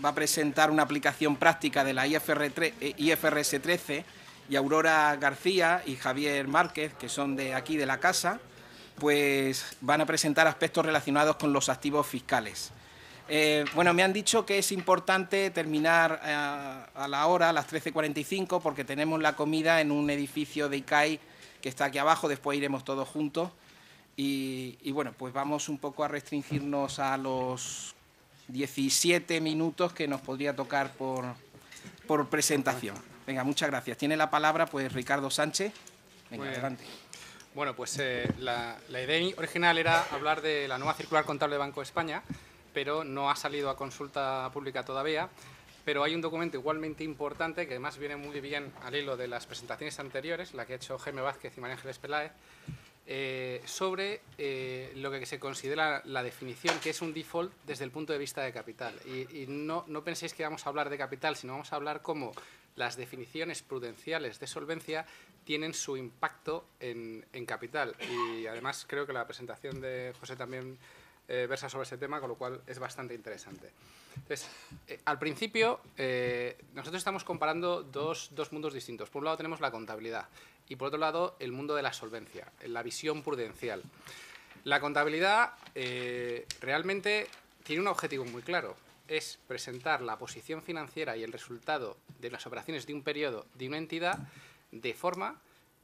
Speaker 9: va a presentar una aplicación práctica de la IFRS 13 y Aurora García y Javier Márquez, que son de aquí de la casa, pues van a presentar aspectos relacionados con los activos fiscales. Eh, bueno, me han dicho que es importante terminar eh, a la hora, a las 13.45, porque tenemos la comida en un edificio de ICAI que está aquí abajo, después iremos todos juntos. Y, bueno, pues vamos un poco a restringirnos a los 17 minutos que nos podría tocar por, presentación. Venga, muchas gracias. Tiene la palabra pues Ricardo Sánchez. Venga, adelante.
Speaker 4: Bueno, pues eh, la, la idea original era hablar de la nueva circular contable de Banco de España, pero no ha salido a consulta pública todavía. Pero hay un documento igualmente importante que además viene muy bien al hilo de las presentaciones anteriores, la que ha hecho Jaime Vázquez y María Ángeles Peláez, eh, sobre eh, lo que se considera la definición, que es un default desde el punto de vista de capital. Y, no, penséis que vamos a hablar de capital, sino vamos a hablar cómo las definiciones prudenciales de solvencia tienen su impacto en capital. Y además creo que la presentación de José también eh, versa sobre ese tema, con lo cual es bastante interesante. Eh, al principio, eh, nosotros estamos comparando dos, dos, mundos distintos. Por un lado tenemos la contabilidad y por otro lado el mundo de la solvencia, la visión prudencial. La contabilidad realmente tiene un objetivo muy claro, es presentar la posición financiera y el resultado de las operaciones de un periodo de una entidad de forma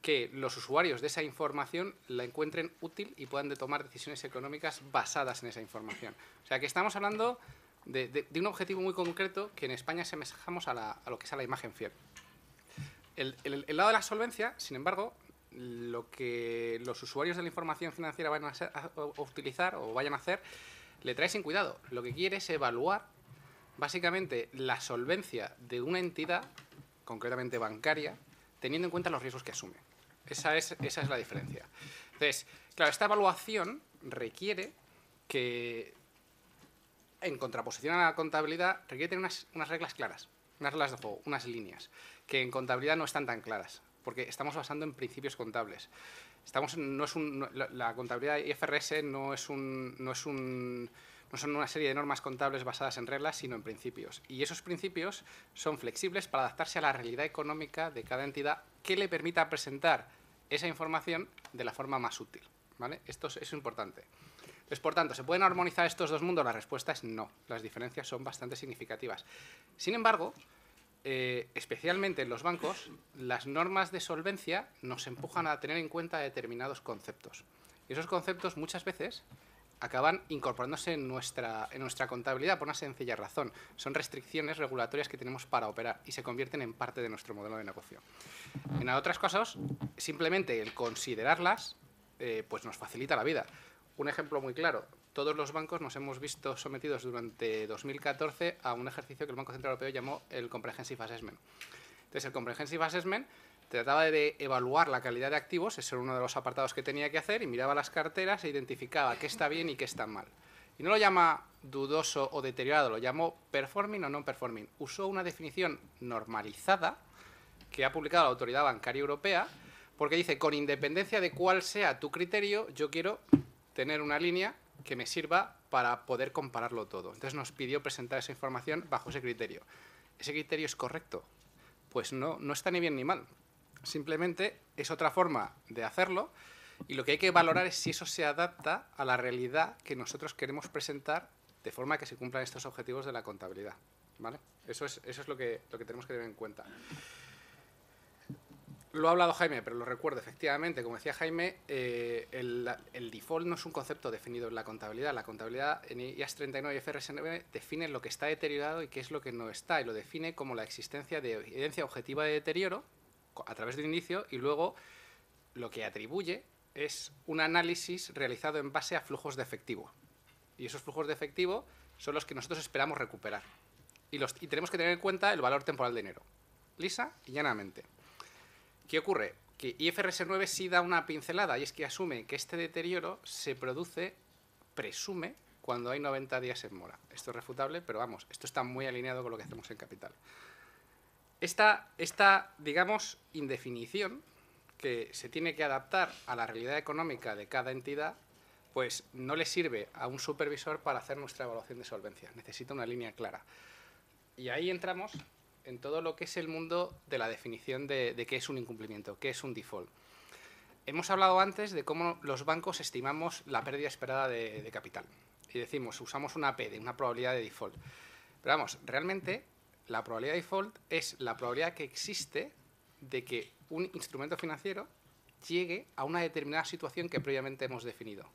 Speaker 4: que los usuarios de esa información la encuentren útil y puedan tomar decisiones económicas basadas en esa información. O sea que estamos hablando de, un objetivo muy concreto que en España se a, a lo que es a la imagen fiel. El, lado de la solvencia, sin embargo, lo que los usuarios de la información financiera van a, a utilizar o vayan a hacer, le trae sin cuidado. Lo que quiere es evaluar básicamente la solvencia de una entidad, concretamente bancaria, teniendo en cuenta los riesgos que asume. Esa es, la diferencia. Entonces, claro, esta evaluación requiere que, en contraposición a la contabilidad, requiere tener unas, reglas claras, unas reglas de juego, unas líneas, que en contabilidad no están tan claras, porque estamos basando en principios contables. Estamos, no la, contabilidad IFRS no es no es son una serie de normas contables basadas en reglas, sino en principios. Y esos principios son flexibles para adaptarse a la realidad económica de cada entidad que le permita presentar esa información de la forma más útil. ¿vale? Esto es, importante. por tanto, ¿se pueden armonizar estos dos mundos? La respuesta es no. Las diferencias son bastante significativas. Sin embargo, eh, especialmente en los bancos, las normas de solvencia nos empujan a tener en cuenta determinados conceptos. Y esos conceptos muchas veces acaban incorporándose en nuestra, en nuestra contabilidad por una sencilla razón. Son restricciones regulatorias que tenemos para operar y se convierten en parte de nuestro modelo de negocio. En otras cosas, simplemente el considerarlas eh, pues nos facilita la vida. Un ejemplo muy claro, todos los bancos nos hemos visto sometidos durante 2014 a un ejercicio que el Banco Central Europeo llamó el Comprehensive Assessment. Entonces, el Comprehensive Assessment trataba de evaluar la calidad de activos, ese era uno de los apartados que tenía que hacer, y miraba las carteras e identificaba qué está bien y qué está mal. Y no lo llama dudoso o deteriorado, lo llamó performing o non-performing. Usó una definición normalizada que ha publicado la Autoridad Bancaria Europea, porque dice, con independencia de cuál sea tu criterio, yo quiero tener una línea que me sirva para poder compararlo todo. Entonces nos pidió presentar esa información bajo ese criterio. ¿Ese criterio es correcto? Pues no, no está ni bien ni mal, Simplemente es otra forma de hacerlo y lo que hay que valorar es si eso se adapta a la realidad que nosotros queremos presentar de forma que se cumplan estos objetivos de la contabilidad. ¿vale? Eso es, eso es lo, que, lo que tenemos que tener en cuenta. Lo ha hablado Jaime, pero lo recuerdo, efectivamente, como decía Jaime, eh, el, default no es un concepto definido en la contabilidad. La contabilidad en IAS 39 y FRS9 define lo que está deteriorado y qué es lo que no está, y lo define como la existencia de evidencia objetiva de deterioro a través de inicio y luego lo que atribuye es un análisis realizado en base a flujos de efectivo. Y esos flujos de efectivo son los que nosotros esperamos recuperar. Y, los, y tenemos que tener en cuenta el valor temporal de dinero Lisa y llanamente. ¿Qué ocurre? Que IFRS 9 sí da una pincelada y es que asume que este deterioro se produce, presume, cuando hay 90 días en mora. Esto es refutable, pero vamos, esto está muy alineado con lo que hacemos en Capital esta, esta, digamos, indefinición que se tiene que adaptar a la realidad económica de cada entidad, pues no le sirve a un supervisor para hacer nuestra evaluación de solvencia. Necesita una línea clara. Y ahí entramos en todo lo que es el mundo de la definición de, qué es un incumplimiento, qué es un default. Hemos hablado antes de cómo los bancos estimamos la pérdida esperada de, capital. Y decimos, usamos una de una probabilidad de default. Pero vamos, realmente la probabilidad de default es la probabilidad que existe de que un instrumento financiero llegue a una determinada situación que previamente hemos definido.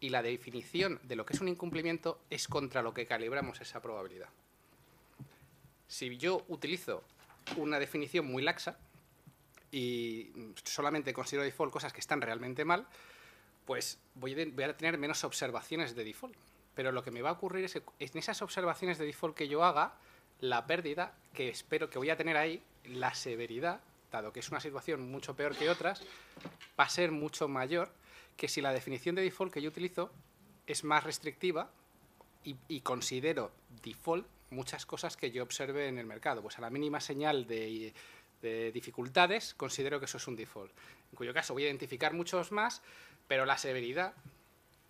Speaker 4: Y la definición de lo que es un incumplimiento es contra lo que calibramos esa probabilidad. Si yo utilizo una definición muy laxa y solamente considero default cosas que están realmente mal, pues voy a tener menos observaciones de default. Pero lo que me va a ocurrir es que en esas observaciones de default que yo haga, la pérdida que espero que voy a tener ahí, la severidad, dado que es una situación mucho peor que otras, va a ser mucho mayor que si la definición de default que yo utilizo es más restrictiva y, considero default muchas cosas que yo observe en el mercado. Pues a la mínima señal de dificultades considero que eso es un default. En cuyo caso voy a identificar muchos más, pero la severidad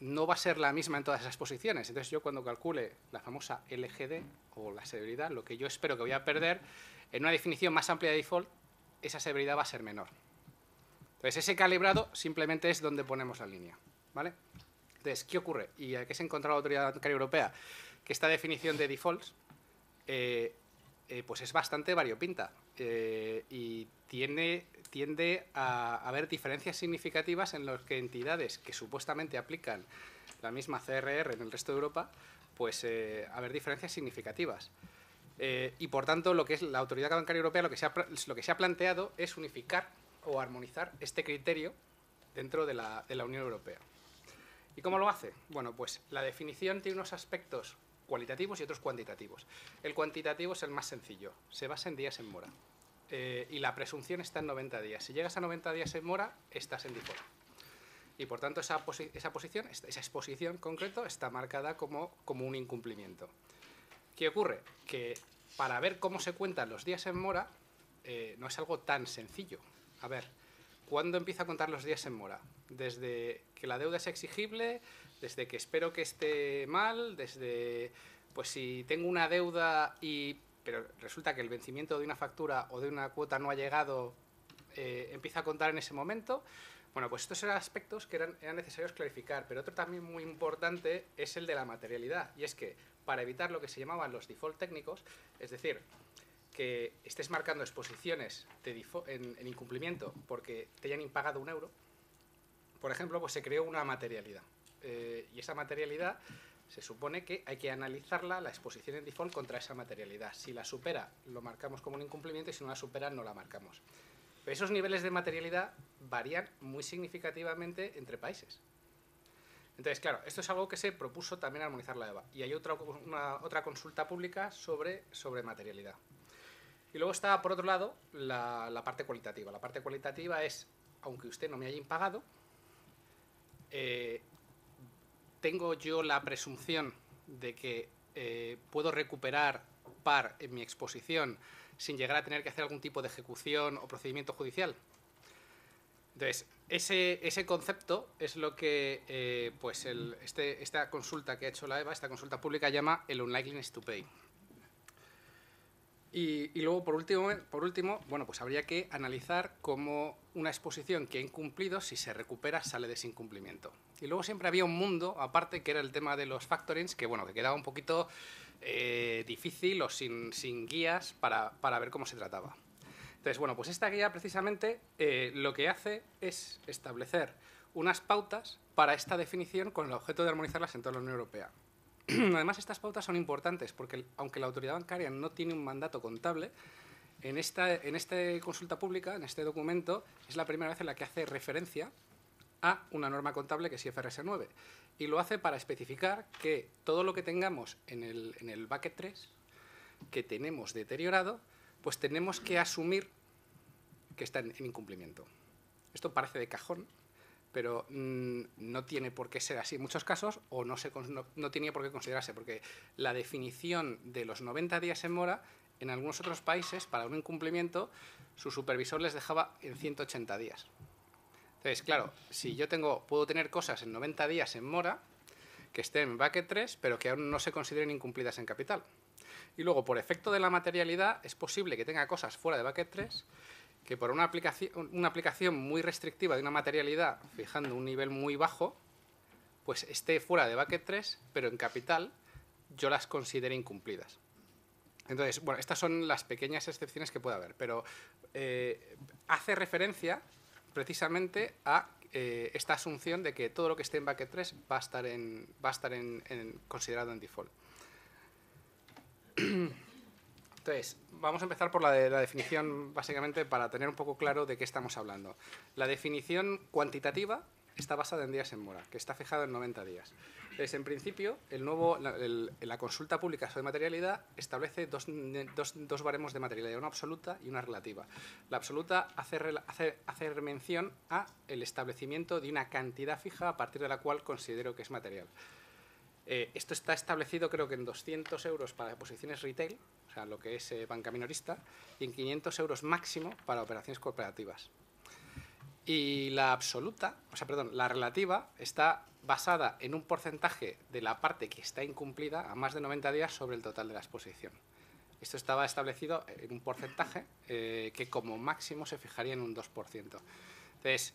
Speaker 4: no va a ser la misma en todas esas posiciones. Entonces yo cuando calcule la famosa LGD o la severidad, lo que yo espero que voy a perder, en una definición más amplia de default, esa severidad va a ser menor. Entonces ese calibrado simplemente es donde ponemos la línea. ¿vale? Entonces, ¿qué ocurre? Y qué se encontrado la Autoridad Bancaria Europea que esta definición de defaults eh, eh, pues es bastante variopinta eh, y tiene, tiende a haber diferencias significativas en las que entidades que supuestamente aplican la misma CRR en el resto de Europa, pues eh, haber diferencias significativas. Eh, y por tanto, lo que es la Autoridad Bancaria Europea lo que, se ha, lo que se ha planteado es unificar o armonizar este criterio dentro de la, de la Unión Europea. ¿Y cómo lo hace? Bueno, pues la definición tiene unos aspectos cualitativos y otros cuantitativos. El cuantitativo es el más sencillo, se basa en días en mora. Eh, y la presunción está en 90 días. Si llegas a 90 días en mora, estás en default. Y por tanto, esa, posición, esa exposición en concreto, está marcada como, un incumplimiento. ¿Qué ocurre? Que para ver cómo se cuentan los días en mora, eh, no es algo tan sencillo. A ver, ¿cuándo empieza a contar los días en mora? Desde que la deuda es exigible desde que espero que esté mal, desde pues si tengo una deuda y pero resulta que el vencimiento de una factura o de una cuota no ha llegado, eh, empieza a contar en ese momento. Bueno, pues estos eran aspectos que eran, necesarios clarificar, pero otro también muy importante es el de la materialidad, y es que para evitar lo que se llamaban los default técnicos, es decir, que estés marcando exposiciones en incumplimiento porque te hayan impagado un euro, por ejemplo, pues se creó una materialidad. Eh, y esa materialidad se supone que hay que analizarla, la exposición en default contra esa materialidad. Si la supera, lo marcamos como un incumplimiento y si no la supera, no la marcamos. esos niveles de materialidad varían muy significativamente entre países. Entonces, claro, esto es algo que se propuso también armonizar la EVA. Y hay otra, una, otra consulta pública sobre, sobre materialidad. Y luego está, por otro lado, la, la, parte cualitativa. La parte cualitativa es, aunque usted no me haya impagado, eh, tengo yo la presunción de que eh, puedo recuperar par en mi exposición sin llegar a tener que hacer algún tipo de ejecución o procedimiento judicial. Entonces, ese, concepto es lo que eh, pues este, esta consulta que ha hecho la EVA, esta consulta pública, llama el unlikeliness to pay. Y, luego, por último, bueno, pues habría que analizar cómo una exposición que ha incumplido, si se recupera, sale de ese incumplimiento. Y luego siempre había un mundo, aparte, que era el tema de los factorings, que bueno, que quedaba un poquito eh, difícil o sin, guías para, ver cómo se trataba. Entonces, bueno, pues esta guía precisamente eh, lo que hace es establecer unas pautas para esta definición con el objeto de armonizarlas en toda la Unión Europea. *clears throat* Además, estas pautas son importantes porque, aunque la autoridad bancaria no tiene un mandato contable, en esta, en este consulta pública, en este documento, es la primera vez en la que hace referencia a una norma contable que es IFRS 9. Y lo hace para especificar que todo lo que tengamos en el, en bucket 3, que tenemos deteriorado, pues tenemos que asumir que está en incumplimiento. Esto parece de cajón, pero mm, no tiene por qué ser así en muchos casos o no, tenía por qué considerarse, porque la definición de los 90 días en mora, en algunos otros países, para un incumplimiento, su supervisor les dejaba en 180 días. Entonces, claro, si yo tengo, puedo tener cosas en 90 días en mora, que estén en bucket 3, pero que aún no se consideren incumplidas en capital. Y luego, por efecto de la materialidad, es posible que tenga cosas fuera de bucket 3 que por una aplicación, una aplicación muy restrictiva de una materialidad, fijando un nivel muy bajo, pues esté fuera de bucket 3, pero en capital yo las considere incumplidas. Entonces, bueno, estas son las pequeñas excepciones que puede haber, pero eh, hace referencia precisamente a eh, esta asunción de que todo lo que esté en bucket 3 va a estar, en, va a estar en, en considerado en default. *clears throat* Entonces, vamos a empezar por la, definición, básicamente, para tener un poco claro de qué estamos hablando. La definición cuantitativa está basada en días en mora, que está fijado en 90 días. Entonces, en principio, el nuevo, la, consulta pública sobre materialidad establece dos, baremos de materialidad, una absoluta y una relativa. La absoluta hace, hace, mención a el establecimiento de una cantidad fija a partir de la cual considero que es material. Eh, esto está establecido creo que en 200 euros para posiciones retail, lo que es eh, banca minorista, y en 500 euros máximo para operaciones cooperativas. Y la absoluta, o sea, perdón, la relativa está basada en un porcentaje de la parte que está incumplida a más de 90 días sobre el total de la exposición. Esto estaba establecido en un porcentaje eh, que como máximo se fijaría en un 2%. Entonces,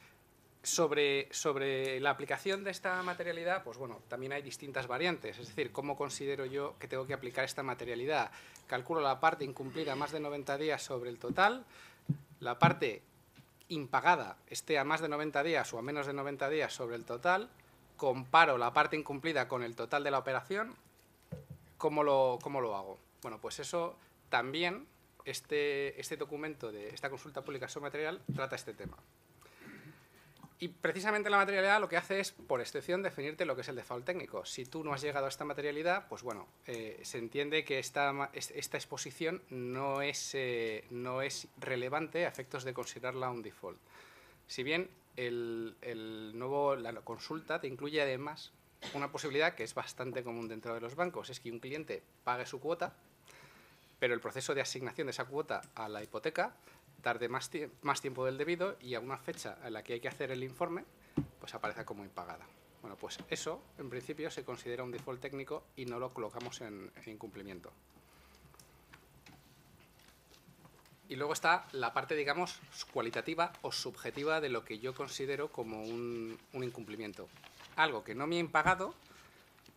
Speaker 4: sobre, sobre, la aplicación de esta materialidad, pues bueno, también hay distintas variantes. Es decir, ¿cómo considero yo que tengo que aplicar esta materialidad? Calculo la parte incumplida más de 90 días sobre el total, la parte impagada esté a más de 90 días o a menos de 90 días sobre el total, comparo la parte incumplida con el total de la operación, ¿cómo lo, hago? Bueno, pues eso también, este, este documento de esta consulta pública sobre material trata este tema. Y precisamente la materialidad lo que hace es, por excepción, definirte lo que es el default técnico. Si tú no has llegado a esta materialidad, pues bueno, eh, se entiende que esta, exposición no es, eh, no es relevante a efectos de considerarla un default. Si bien el, nuevo, la consulta te incluye además una posibilidad que es bastante común dentro de los bancos, es que un cliente pague su cuota, pero el proceso de asignación de esa cuota a la hipoteca tarde más, más tiempo del debido y a una fecha en la que hay que hacer el informe, pues aparece como impagada. Bueno, pues eso en principio se considera un default técnico y no lo colocamos en, incumplimiento. Y luego está la parte, digamos, cualitativa o subjetiva de lo que yo considero como un, un incumplimiento. Algo que no me ha impagado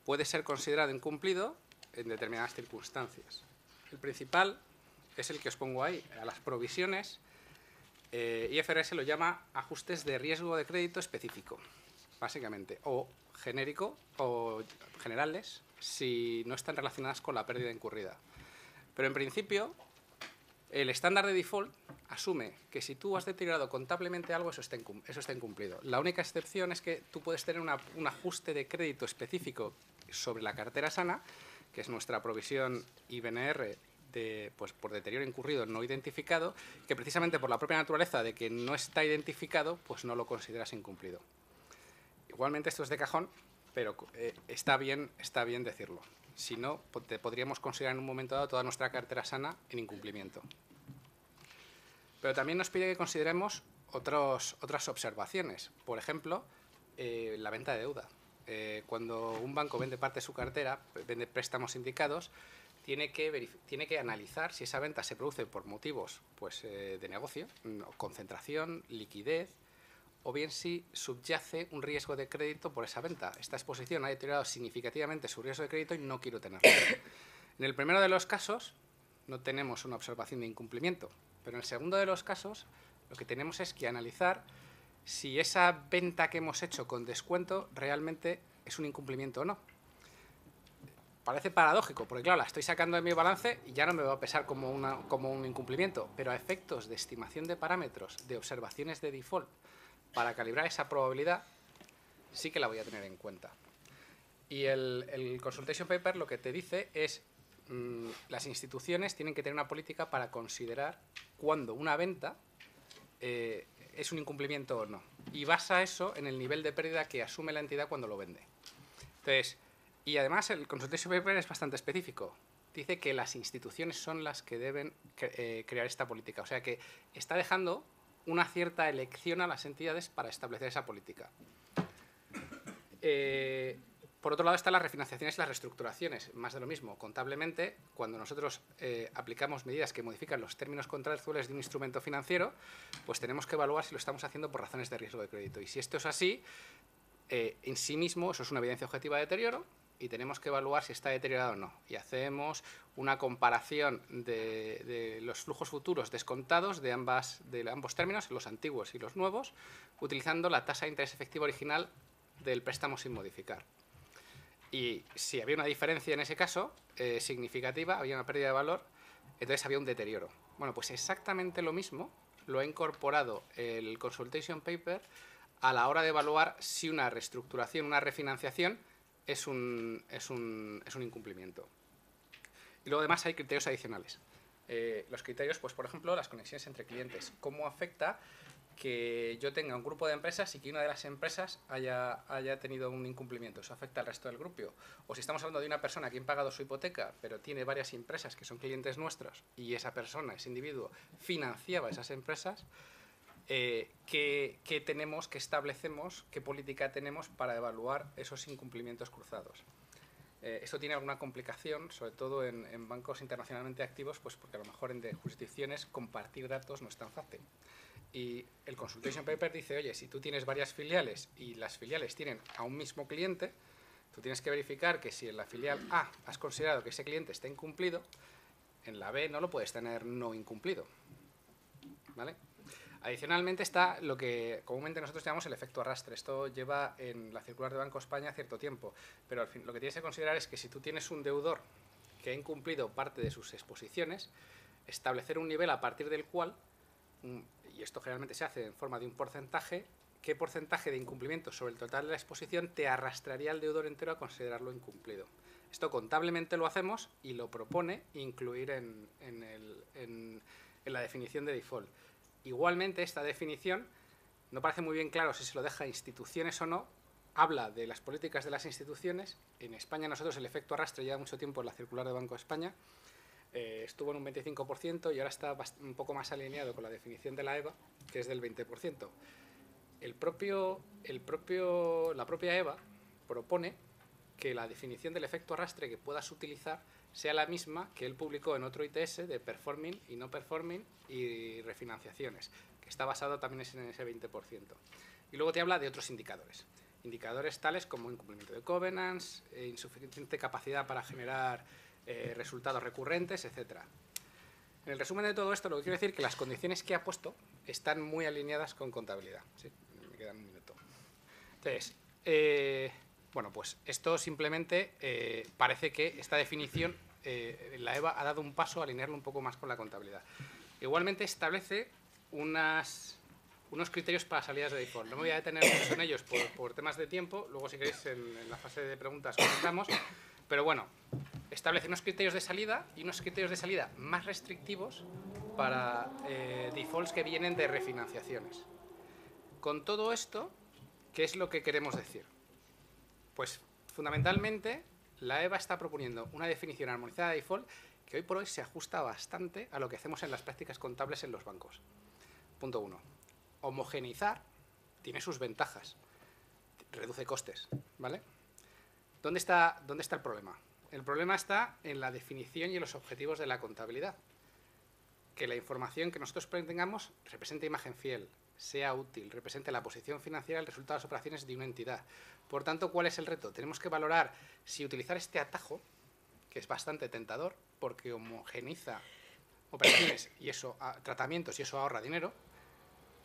Speaker 4: puede ser considerado incumplido en determinadas circunstancias. El principal es el que os pongo ahí, a las provisiones, eh, IFRS lo llama ajustes de riesgo de crédito específico, básicamente, o genérico o generales si no están relacionadas con la pérdida incurrida. Pero en principio, el estándar de default asume que si tú has deteriorado contablemente algo, eso está, eso está incumplido. La única excepción es que tú puedes tener un ajuste de crédito específico sobre la cartera sana, que es nuestra provisión IBNR pues, por deterioro incurrido no identificado, que precisamente por la propia naturaleza de que no está identificado, pues no lo consideras incumplido. Igualmente esto es de cajón, pero eh, está, bien, está bien decirlo. Si no, te podríamos considerar en un momento dado toda nuestra cartera sana en incumplimiento. Pero también nos pide que consideremos otros, otras observaciones. Por ejemplo, eh, la venta de deuda. Eh, cuando un banco vende parte de su cartera, vende préstamos indicados, tiene que, analizar si esa venta se produce por motivos pues, eh, de negocio, mm, concentración, liquidez, o bien si subyace un riesgo de crédito por esa venta. Esta exposición ha deteriorado significativamente su riesgo de crédito y no quiero tenerlo. en el primero de los casos no tenemos una observación de incumplimiento, pero en el segundo de los casos lo que tenemos es que analizar si esa venta que hemos hecho con descuento realmente es un incumplimiento o no parece paradójico, porque claro, la estoy sacando de mi balance y ya no me va a pesar como, como un incumplimiento, pero a efectos de estimación de parámetros, de observaciones de default, para calibrar esa probabilidad, sí que la voy a tener en cuenta. Y el, consultation paper lo que te dice es mm, las instituciones tienen que tener una política para considerar cuándo una venta eh, es un incumplimiento o no. Y basa eso en el nivel de pérdida que asume la entidad cuando lo vende. Entonces, y además el consultation paper es bastante específico. Dice que las instituciones son las que deben eh, crear esta política. O sea que está dejando una cierta elección a las entidades para establecer esa política. Eh, por otro lado están las refinanciaciones y las reestructuraciones, más de lo mismo. Contablemente, cuando nosotros eh, aplicamos medidas que modifican los términos contractuales de un instrumento financiero, pues tenemos que evaluar si lo estamos haciendo por razones de riesgo de crédito. Y si esto es así, en sí mismo eso es una evidencia objetiva de deterioro y tenemos que evaluar si está deteriorado o no. Y hacemos una comparación de, los flujos futuros descontados de, ambas, de ambos términos, los antiguos y los nuevos, utilizando la tasa de interés efectivo original del préstamo sin modificar. Y si había una diferencia en ese caso, eh, significativa, había una pérdida de valor, entonces había un deterioro. Bueno, pues exactamente lo mismo lo ha incorporado el consultation paper a la hora de evaluar si una reestructuración, una refinanciación, es un, es un, es un incumplimiento. Y luego además hay criterios adicionales. Eh, los criterios, pues por ejemplo, las conexiones entre clientes. ¿Cómo afecta que yo tenga un grupo de empresas y que una de las empresas haya, haya tenido un incumplimiento? ¿Eso afecta al resto del grupo? O si estamos hablando de una persona que ha pagado su hipoteca, pero tiene varias empresas que son clientes nuestros y esa persona, ese individuo, financiaba esas empresas, eh, ¿qué, tenemos, qué establecemos, qué política tenemos para evaluar esos incumplimientos cruzados. Eh, esto tiene alguna complicación, sobre todo en, bancos internacionalmente activos, pues porque a lo mejor en de jurisdicciones compartir datos no es tan fácil. Y el consultation paper dice, oye, si tú tienes varias filiales y las filiales tienen a un mismo cliente, tú tienes que verificar que si en la filial A has considerado que ese cliente está incumplido, en la B no lo puedes tener no incumplido. ¿Vale? Adicionalmente está lo que comúnmente nosotros llamamos el efecto arrastre. Esto lleva en la circular de Banco España cierto tiempo, pero lo que tienes que considerar es que si tú tienes un deudor que ha incumplido parte de sus exposiciones, establecer un nivel a partir del cual, mm, y esto generalmente se hace en forma de un porcentaje, qué porcentaje de incumplimiento sobre el total de la exposición te arrastraría al deudor entero a considerarlo incumplido. Esto contablemente lo hacemos y lo propone incluir en la definición de default. Igualmente, esta definición, no parece muy bien claro si se lo deja a instituciones o no, habla de las políticas de las instituciones. En España nosotros el efecto arrastre ya mucho tiempo en la circular de Banco de España. Eh, estuvo en un 25% y ahora está un poco más alineado con la definición de la EVA, que es del 20%. El propio, la propia EVA propone que la definición del efecto arrastre que puedas utilizar sea la misma que él publicó en otro ITS de performing y no performing y refinanciaciones, que está basado también en ese 20%. Y luego te habla de otros indicadores. Indicadores tales como incumplimiento de covenants, eh, insuficiente capacidad para generar eh, resultados recurrentes, etc. En el resumen de todo esto, lo que quiero decir es que las condiciones que ha puesto están muy alineadas con contabilidad. ¿sí? Me quedan un minuto. Entonces, eh, bueno, pues esto simplemente parece que esta definición eh, la EVA ha dado un paso a alinearlo un poco más con la contabilidad. Igualmente establece unos criterios para salidas de default. No me voy a detener en ellos por, temas de tiempo, luego si queréis en, la fase de preguntas comentamos, pero bueno, establece unos criterios de salida y unos criterios de salida más restrictivos para eh, defaults que vienen de refinanciaciones. Con todo esto, ¿qué es lo que queremos decir? Pues fundamentalmente la EVA está proponiendo una definición armonizada de default que hoy por hoy se ajusta bastante a lo que hacemos en las prácticas contables en los bancos. Punto uno. Homogeneizar tiene sus ventajas, reduce costes, ¿vale? ¿Dónde está, ¿Dónde está el problema? El problema está en la definición y en los objetivos de la contabilidad. Que la información que nosotros tengamos represente imagen fiel, sea útil, represente la posición financiera el resultado de las operaciones de una entidad. Por tanto, ¿cuál es el reto? Tenemos que valorar si utilizar este atajo, que es bastante tentador, porque homogeniza operaciones *coughs* y eso, ah, tratamientos y eso ahorra dinero,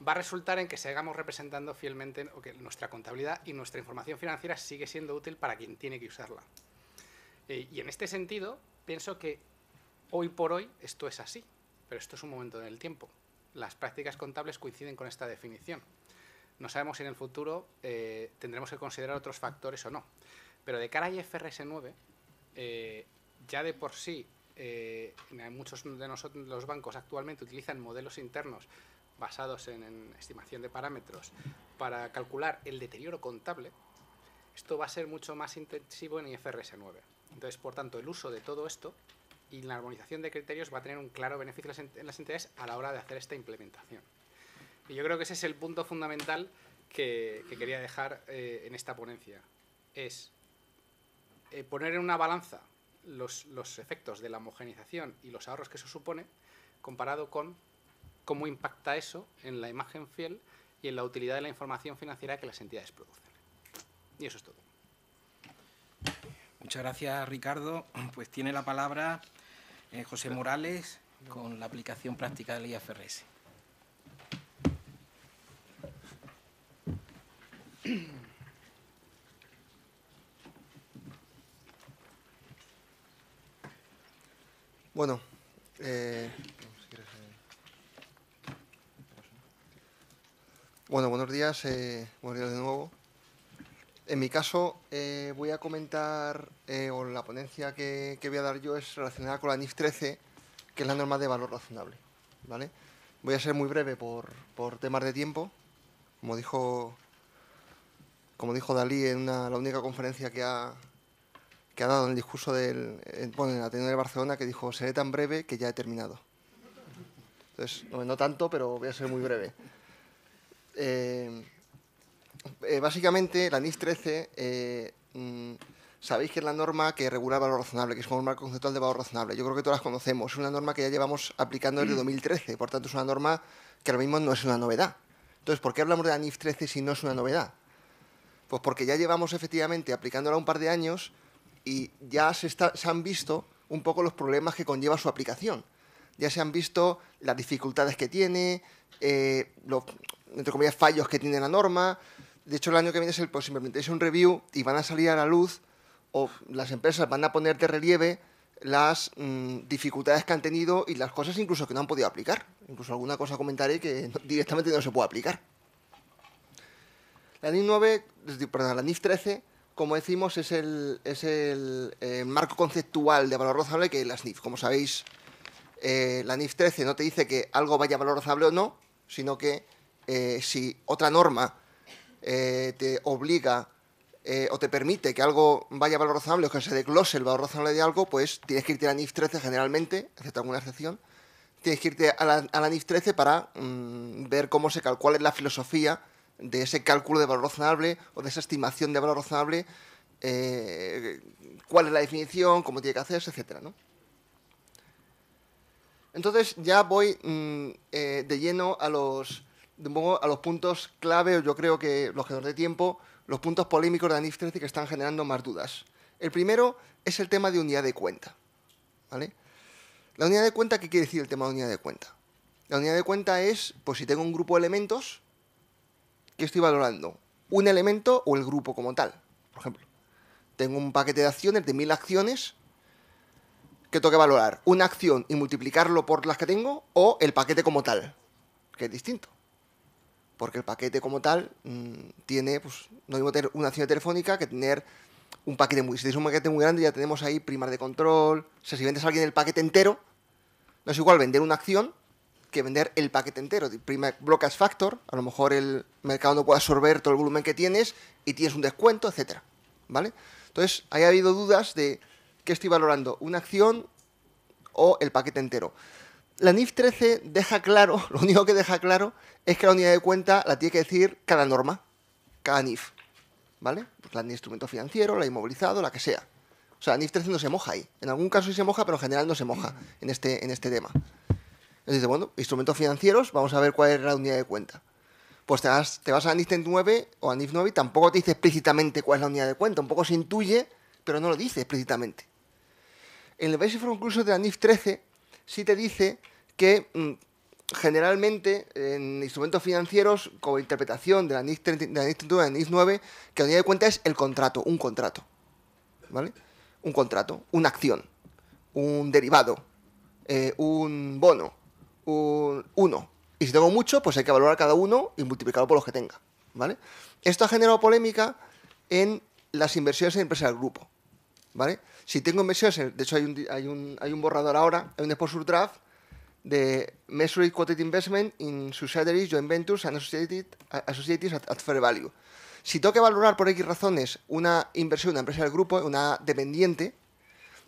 Speaker 4: va a resultar en que sigamos representando fielmente nuestra contabilidad y nuestra información financiera sigue siendo útil para quien tiene que usarla. Eh, y en este sentido, pienso que hoy por hoy esto es así, pero esto es un momento en el tiempo las prácticas contables coinciden con esta definición. No sabemos si en el futuro eh, tendremos que considerar otros factores o no. Pero de cara a IFRS 9, eh, ya de por sí, eh, muchos de nosotros, los bancos actualmente utilizan modelos internos basados en, en, estimación de parámetros para calcular el deterioro contable, esto va a ser mucho más intensivo en IFRS 9. Entonces, por tanto, el uso de todo esto y la armonización de criterios va a tener un claro beneficio en las entidades a la hora de hacer esta implementación. Y yo creo que ese es el punto fundamental que, quería dejar eh, en esta ponencia. Es eh, poner en una balanza los, los, efectos de la homogenización y los ahorros que eso supone comparado con cómo impacta eso en la imagen fiel y en la utilidad de la información financiera que las entidades producen. Y eso es todo.
Speaker 9: Muchas gracias, Ricardo. Pues tiene la palabra eh, José Morales con la aplicación práctica del IFRS.
Speaker 2: Bueno, eh, eh. bueno, buenos días, buenos días de nuevo. En mi caso, voy a comentar eh, o la ponencia que, voy a dar yo es relacionada con la NIF 13, que es la norma de valor razonable. ¿vale? Voy a ser muy breve por, temas de tiempo. Como dijo, como dijo Dalí en la única conferencia que ha, dado en el discurso del bueno, en la Ateneo de Barcelona, que dijo, seré tan breve que ya he terminado. Entonces, no, tanto, pero voy a ser muy breve. Eh, eh, básicamente, la NIF 13 sabéis que es la norma que regula el valor razonable, que es como un marco conceptual de valor razonable. Yo creo que todas las conocemos. Es una norma que ya llevamos aplicando desde 2013. Mm. Por tanto, es una norma que ahora mismo no es una novedad. Entonces, ¿por qué hablamos de la NIF 13 si no es una novedad? Pues porque ya llevamos efectivamente aplicándola un par de años y ya se, se han visto un poco los problemas que conlleva su aplicación. Ya se han visto las dificultades que tiene, eh, los, entre comillas, fallos que tiene la norma. De hecho, el año que viene, es el, pues, simplemente, un review y van a salir a la luz o las empresas van a poner de relieve las mm, dificultades que han tenido y las cosas incluso que no han podido aplicar. Incluso alguna cosa comentaré que directamente no se puede aplicar. La NIF 9, la NIF 13, como decimos, es el, es el eh, marco conceptual de valor razonable que las la Como sabéis, eh, la NIF 13 no te dice que algo vaya a valor razonable o no, sino que eh, si otra norma te obliga eh, o te permite que algo vaya a valor razonable o que se declose el valor razonable de algo, pues tienes que irte a la NIF 13 generalmente, excepto alguna excepción, tienes que irte a la, a NIF 13 para mm, ver cómo se calcula la filosofía de ese cálculo de valor razonable o de esa estimación de valor razonable, eh, cuál es la definición, cómo tiene que hacerse, etc. Entonces ya voy mm, eh, de lleno a los, a los puntos clave, yo creo que los que nos dé tiempo, los puntos polémicos de ANIF 13 que están generando más dudas. El primero es el tema de unidad de cuenta. ¿vale? La unidad de cuenta, ¿qué quiere decir el tema de unidad de cuenta? La unidad de cuenta es, pues si tengo un grupo de elementos, ¿qué estoy valorando? ¿Un elemento o el grupo como tal? Por ejemplo, tengo un paquete de acciones de mil acciones que tengo que valorar. Una acción y multiplicarlo por las que tengo o el paquete como tal, que es distinto porque el paquete como tal mm, tiene, pues, no mismo tener una acción telefónica que tener un paquete muy... Si tienes un paquete muy grande ya tenemos ahí primas de control, o sea, si vendes a alguien el paquete entero, no es igual vender una acción que vender el paquete entero. Prima blockage factor, a lo mejor el mercado no puede absorber todo el volumen que tienes y tienes un descuento, etcétera, ¿vale? Entonces, ahí ha habido dudas de qué estoy valorando, una acción o el paquete entero. La NIF 13 deja claro, *laughs* lo único que deja claro es que la unidad de cuenta la tiene que decir cada norma, cada NIF. ¿Vale? Pues la de instrumento financiero, la inmovilizado, la que sea. O sea, la NIF 13 no se moja ahí. En algún caso sí se moja, pero en general no se moja en este, en este tema. Entonces, bueno, instrumentos financieros, vamos a ver cuál es la unidad de cuenta. Pues te vas, te vas a NIF 9 o a NIF 9 y tampoco te dice explícitamente cuál es la unidad de cuenta. Un poco se intuye, pero no lo dice explícitamente. En el Basic Incluso de la NIF 13 sí te dice que mm, generalmente en instrumentos financieros, como interpretación de la NIS 9, que a unidad de cuenta es el contrato, un contrato. ¿Vale? Un contrato, una acción, un derivado, eh, un bono, uno. Y si tengo mucho, pues hay que valorar cada uno y multiplicarlo por los que tenga. ¿Vale? Esto ha generado polémica en las inversiones en empresas del grupo. ¿Vale? Si tengo inversiones, de hecho hay un, hay un, hay un borrador ahora, hay un exposure Draft, de measured quoted investment in subsidiaries, joint ventures and associated, at, fair value. Si tengo que valorar por X razones una inversión, una empresa del grupo, una dependiente,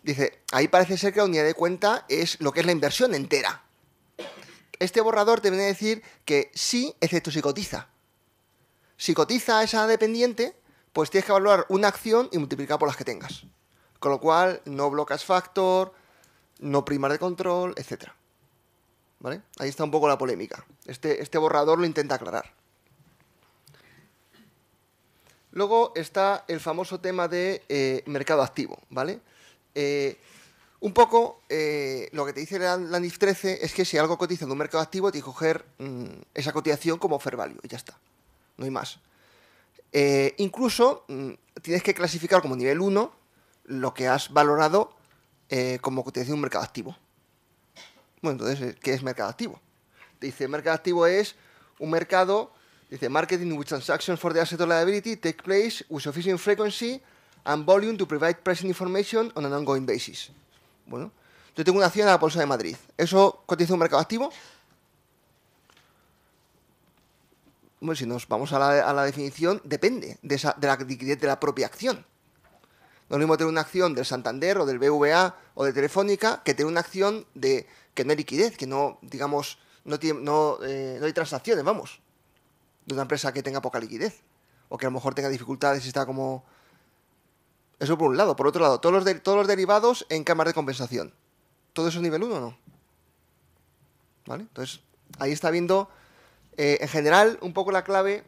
Speaker 2: dice, ahí parece ser que la unidad de cuenta es lo que es la inversión entera. Este borrador te viene a decir que sí, excepto si cotiza. Si cotiza esa dependiente, pues tienes que valorar una acción y multiplicar por las que tengas. Con lo cual, no blocas factor, no primar de control, etcétera. ¿Vale? Ahí está un poco la polémica. Este, este, borrador lo intenta aclarar. Luego está el famoso tema de eh, mercado activo, ¿vale? Eh, un poco eh, lo que te dice la, NIF 13 es que si algo cotiza en un mercado activo, tienes que coger mm, esa cotización como fair value y ya está. No hay más. incluso mm, tienes que clasificar como nivel 1 lo que has valorado como cotización de un mercado activo. Bueno, entonces, eh, ¿qué es mercado activo? Dice, mercado activo es un mercado, dice, marketing with transactions for the asset or liability take place with sufficient frequency and volume to provide present information on an ongoing basis. Bueno, yo tengo una acción en la Bolsa de Madrid. ¿Eso cotiza un mercado activo? Bueno, si nos vamos a la, definición, depende de, de la liquidez de la propia acción. No es lo mismo tener una acción del Santander o del BVA o de Telefónica que tener una acción de que no hay liquidez, que no, digamos, no, eh, no, hay transacciones, vamos, de una empresa que tenga poca liquidez o que a lo mejor tenga dificultades y está como... Eso por un lado. Por otro lado, todos los, todos los derivados en cámaras de compensación. ¿Todo eso es nivel 1 o no? ¿Vale? Entonces, ahí está viendo, eh, en general, un poco la clave,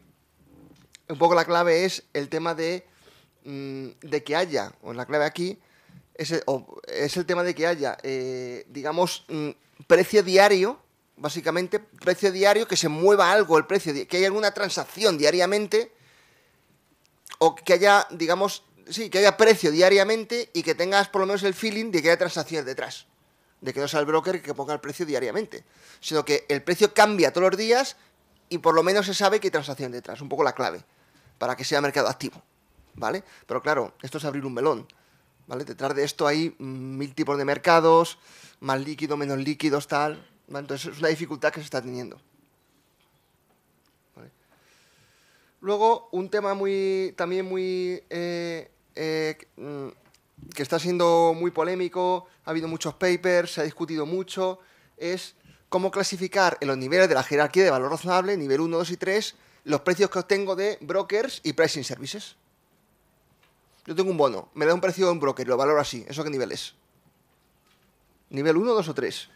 Speaker 2: un poco la clave es el tema de, mm, de que haya, o la clave aquí, es el, tema de que haya, eh, digamos, mm, precio diario, básicamente, precio diario, que se mueva algo el precio, que haya alguna transacción diariamente o que haya, digamos, sí, que haya precio diariamente y que tengas por lo menos el feeling de que haya transacciones detrás. De que no sea el broker que ponga el precio diariamente. Sino que el precio cambia todos los días y por lo menos se sabe que hay transacción detrás. Un poco la clave. Para que sea mercado activo. ¿Vale? Pero claro, esto es abrir un melón. Detrás de esto hay mil tipos de mercados, más líquido, menos líquidos, tal. Entonces es una dificultad que se está teniendo. Luego, un tema muy también muy eh, eh, que está siendo muy polémico, ha habido muchos papers, se ha discutido mucho, es cómo clasificar en los niveles de la jerarquía de valor razonable, nivel 1, 2 y 3, los precios que obtengo de brokers y pricing services. Yo tengo un bono, me da un precio de un broker, lo valoro así. ¿Eso qué nivel es? ¿Nivel 1, 2 o 3?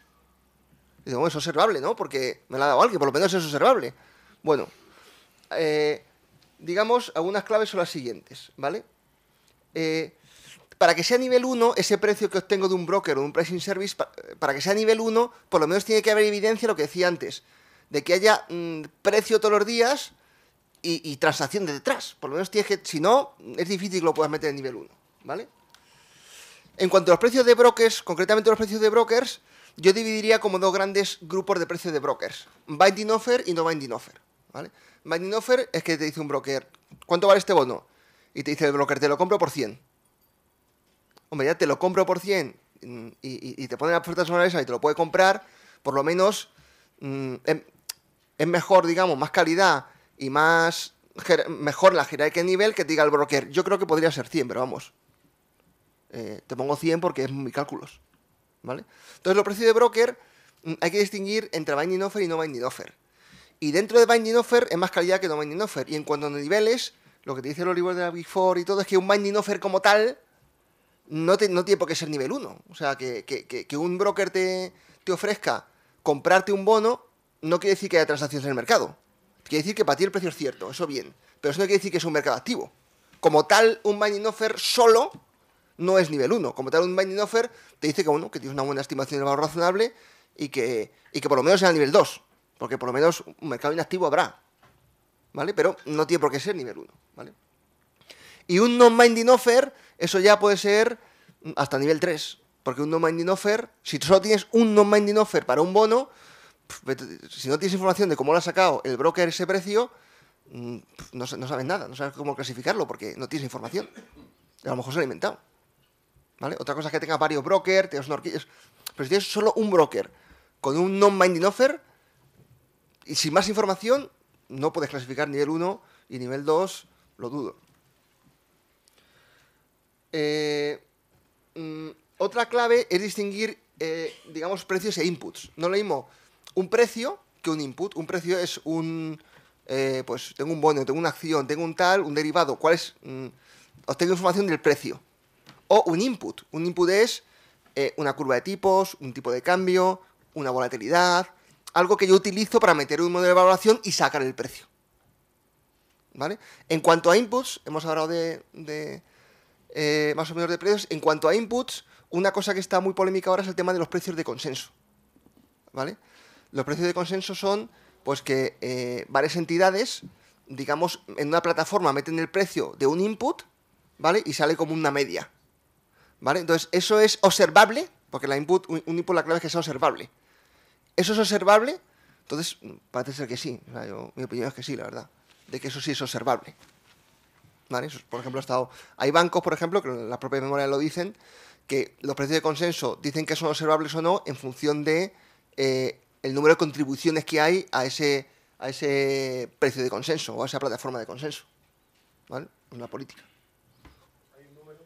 Speaker 2: Digo, es observable, ¿no? Porque me lo ha dado alguien, por lo menos es observable. Bueno, eh, digamos, algunas claves son las siguientes, ¿vale? Eh, para que sea nivel 1, ese precio que obtengo de un broker o de un pricing service, eh, para, que sea nivel 1, por lo menos tiene que haber evidencia, lo que decía antes, de que haya mm, precio todos los días y, transacción de detrás. Por lo menos tienes que, si no, es difícil que lo puedas meter en nivel 1, ¿vale? En cuanto a los precios de brokers, concretamente los precios de brokers, yo dividiría como dos grandes grupos de precios de brokers, binding offer y no binding offer, ¿vale? Binding offer es que te dice un broker, ¿cuánto vale este bono? Y te dice el broker, te lo compro por 100. Hombre, ya te lo compro por 100 mm, y, te pone la oferta sobre esa y te lo puede comprar, por lo menos mm, em, es mejor, digamos, más calidad y más mejor la jerarquía de nivel que diga el broker. Yo creo que podría ser 100, pero vamos. Eh, te pongo 100 porque es mi cálculos. ¿Vale? Entonces, los precios de broker mm, hay que distinguir entre binding offer y no binding offer. Y dentro de binding offer es más calidad que no binding offer. Y en cuanto a niveles, lo que te dice el Oliver de la Big Four y todo es que un binding offer como tal no, no tiene por qué ser nivel 1. O sea, que, que un broker te, te ofrezca comprarte un bono no quiere decir que haya transacciones en el mercado. Quiere decir que para ti el precio es cierto, eso bien. Pero eso no quiere decir que es un mercado activo. Como tal, un mining offer solo no es nivel 1. Como tal, un mining offer te dice que, bueno, que tienes una buena estimación de valor razonable y que, que por lo menos sea nivel 2. Porque por lo menos un mercado inactivo habrá. ¿Vale? Pero no tiene por qué ser nivel 1. ¿Vale? Y un non-minding offer, eso ya puede ser hasta nivel 3. Porque un non-minding offer, si tú solo tienes un non-minding offer para un bono, si no tienes información de cómo lo ha sacado el broker ese precio, mm, no, sabes nada, no sabes cómo clasificarlo porque no tienes información. A lo mejor se lo ha inventado. Otra cosa es que tengas varios brokers, tengas Pero si tienes solo un broker con un non-binding offer y sin más información, no puedes clasificar nivel 1 y nivel 2, lo dudo. Eh, mm, otra clave es distinguir, eh, digamos, precios e inputs. No lo mismo un precio que un input. Un precio es un. Eh, pues tengo un bono, tengo una acción, tengo un tal, un derivado. ¿Cuál es? os mm? obtengo información del precio. O un input. Un input es eh, una curva de tipos, un tipo de cambio, una volatilidad. Algo que yo utilizo para meter un modelo de valoración y sacar el precio. ¿Vale? En cuanto a inputs, hemos hablado de, eh, más o menos de precios. En cuanto a inputs, una cosa que está muy polémica ahora es el tema de los precios de consenso. ¿Vale? Los precios de consenso son pues que eh, varias entidades, digamos, en una plataforma meten el precio de un input, ¿vale? Y sale como una media. ¿Vale? Entonces, eso es observable, porque la input, un input la clave es que sea observable. ¿Eso es observable? Entonces, parece ser que sí. mi opinión es que sí, la verdad. De que eso sí es observable. ¿Vale? por ejemplo, estado. Hay bancos, por ejemplo, que la propia memoria lo dicen, que los precios de consenso dicen que son observables o no en función de eh, el número de contribuciones que hay a ese, a ese precio de consenso o a esa plataforma de consenso. ¿Vale? Una política. ¿Hay un número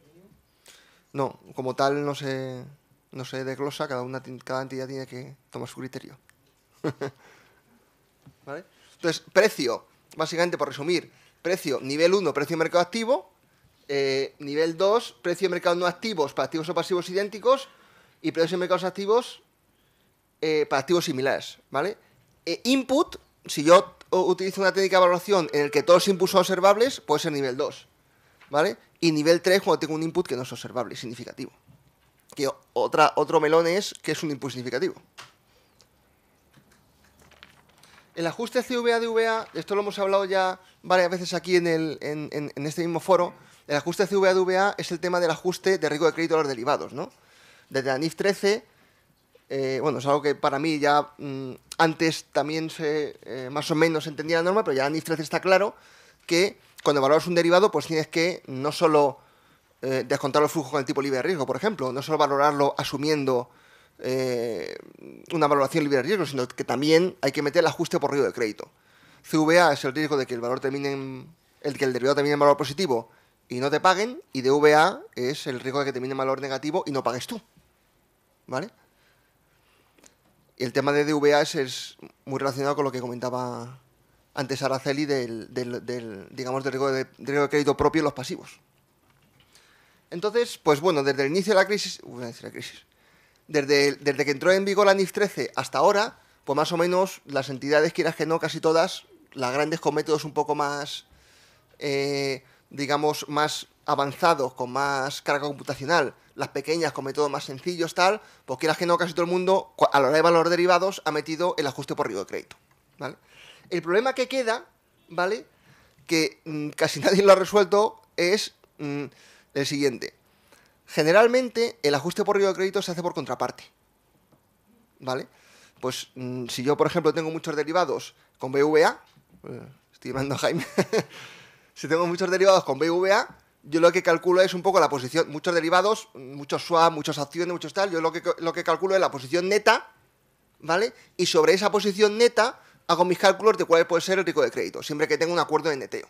Speaker 2: No, como tal no se, no se desglosa, cada, una, cada entidad tiene que tomar su criterio. *laughs* ¿Vale? Entonces, precio, básicamente por resumir, precio nivel 1, precio de mercado activo, eh, nivel 2, precio de mercado no activos para activos o pasivos idénticos, y precio de mercados activos eh, para activos similares, ¿vale? Eh, input, si yo utilizo una técnica de valoración en el que todos los inputs son observables, puede ser nivel 2, ¿vale? Y nivel 3 cuando tengo un input que no es observable, significativo. Que otra, otro melón es que es un input significativo. El ajuste CVA-DVA, esto lo hemos hablado ya varias veces aquí en, este mismo foro, el ajuste CVA-DVA es el tema del ajuste de riesgo de crédito a los derivados, ¿no? Desde la NIF 13 eh, bueno, es algo que para mí ya mm, antes también se eh, más o menos entendía la norma, pero ya en IF 13 está claro que cuando valoras un derivado, pues tienes que no solo eh, descontar los flujos con el tipo libre de riesgo, por ejemplo, no solo valorarlo asumiendo una valoración libre de riesgo, sino que también hay que meter el ajuste por riesgo de crédito. CVA es el riesgo de que el valor termine el que el derivado termine en valor positivo y no te paguen, y DVA es el riesgo de que termine en valor negativo y no pagues tú. ¿Vale? Y el tema de DVA es muy relacionado con lo que comentaba antes Araceli del, del, digamos, del riesgo de, riesgo de crédito propio en los pasivos. Entonces, pues bueno, desde el inicio de la crisis, desde, que entró en vigor la NIF 13 hasta ahora, pues más o menos las entidades, quieras que no, casi todas, las grandes con métodos un poco más, eh, digamos, más avanzados, con más carga computacional, las pequeñas con métodos más sencillos, tal, pues quieras que no, casi todo el mundo, a la hora de valor derivados, ha metido el ajuste por riesgo de crédito. ¿vale? El problema que queda, ¿vale? Que mm, casi *laughs* nadie lo ha resuelto, es mm, el siguiente. Generalmente, el ajuste por riesgo de crédito se hace por contraparte. ¿Vale? Pues mm, si yo, por ejemplo, tengo muchos derivados con BVA, eh, estoy llamando a Jaime, *laughs* si tengo muchos derivados con BVA, yo lo que calculo es un poco la posición, muchos derivados, muchos swaps, muchas acciones, muchos tal, yo lo que, lo que calculo es la posición neta, ¿vale? Y sobre esa posición neta hago mis cálculos de cuál puede ser el rico de crédito, siempre que tenga un acuerdo de neteo,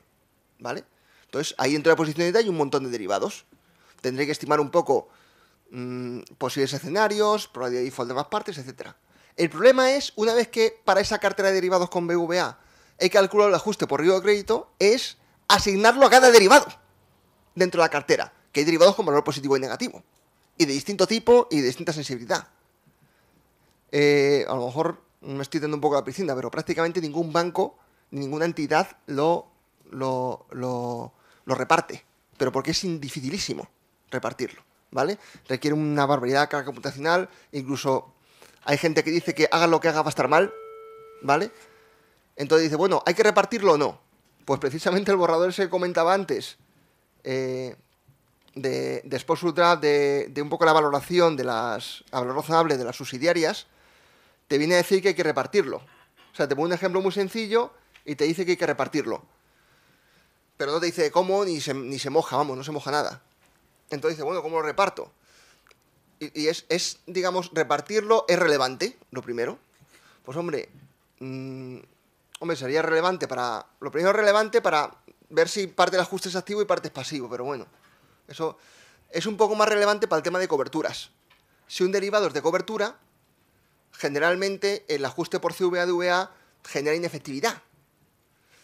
Speaker 2: ¿vale? Entonces ahí de la posición neta hay un montón de derivados. Tendré que estimar un poco mm, posibles escenarios, probabilidad de default de más partes, etc. El problema es, una vez que para esa cartera de derivados con BVA he calculado el ajuste por riesgo de crédito, es asignarlo a cada derivado dentro de la cartera, que hay derivados con valor positivo y negativo, y de distinto tipo y de distinta sensibilidad. Eh, a lo mejor me estoy dando un poco la piscina, pero prácticamente ningún banco, ninguna entidad lo, lo, reparte, pero porque es dificilísimo repartirlo, ¿vale? Requiere una barbaridad de carga computacional, incluso hay gente que dice que haga lo que haga va a estar mal, ¿vale? Entonces dice, bueno, ¿hay que repartirlo o no? Pues precisamente el borrador se comentaba antes, eh, de, de Sports de, un poco la valoración de las, razonable de las subsidiarias, te viene a decir que hay que repartirlo. O sea, te pone un ejemplo muy sencillo y te dice que hay que repartirlo. Pero no te dice cómo ni se, ni se moja, vamos, no se moja nada. Entonces dice, bueno, ¿cómo lo reparto? Y, es, digamos, repartirlo es relevante, lo primero. Pues hombre, mm, hombre, sería relevante para... Lo primero relevante para ver si parte del ajuste es activo y parte es pasivo, pero bueno, eso es un poco más relevante para el tema de coberturas. Si un derivado es de cobertura, generalmente el ajuste por cva VA genera inefectividad.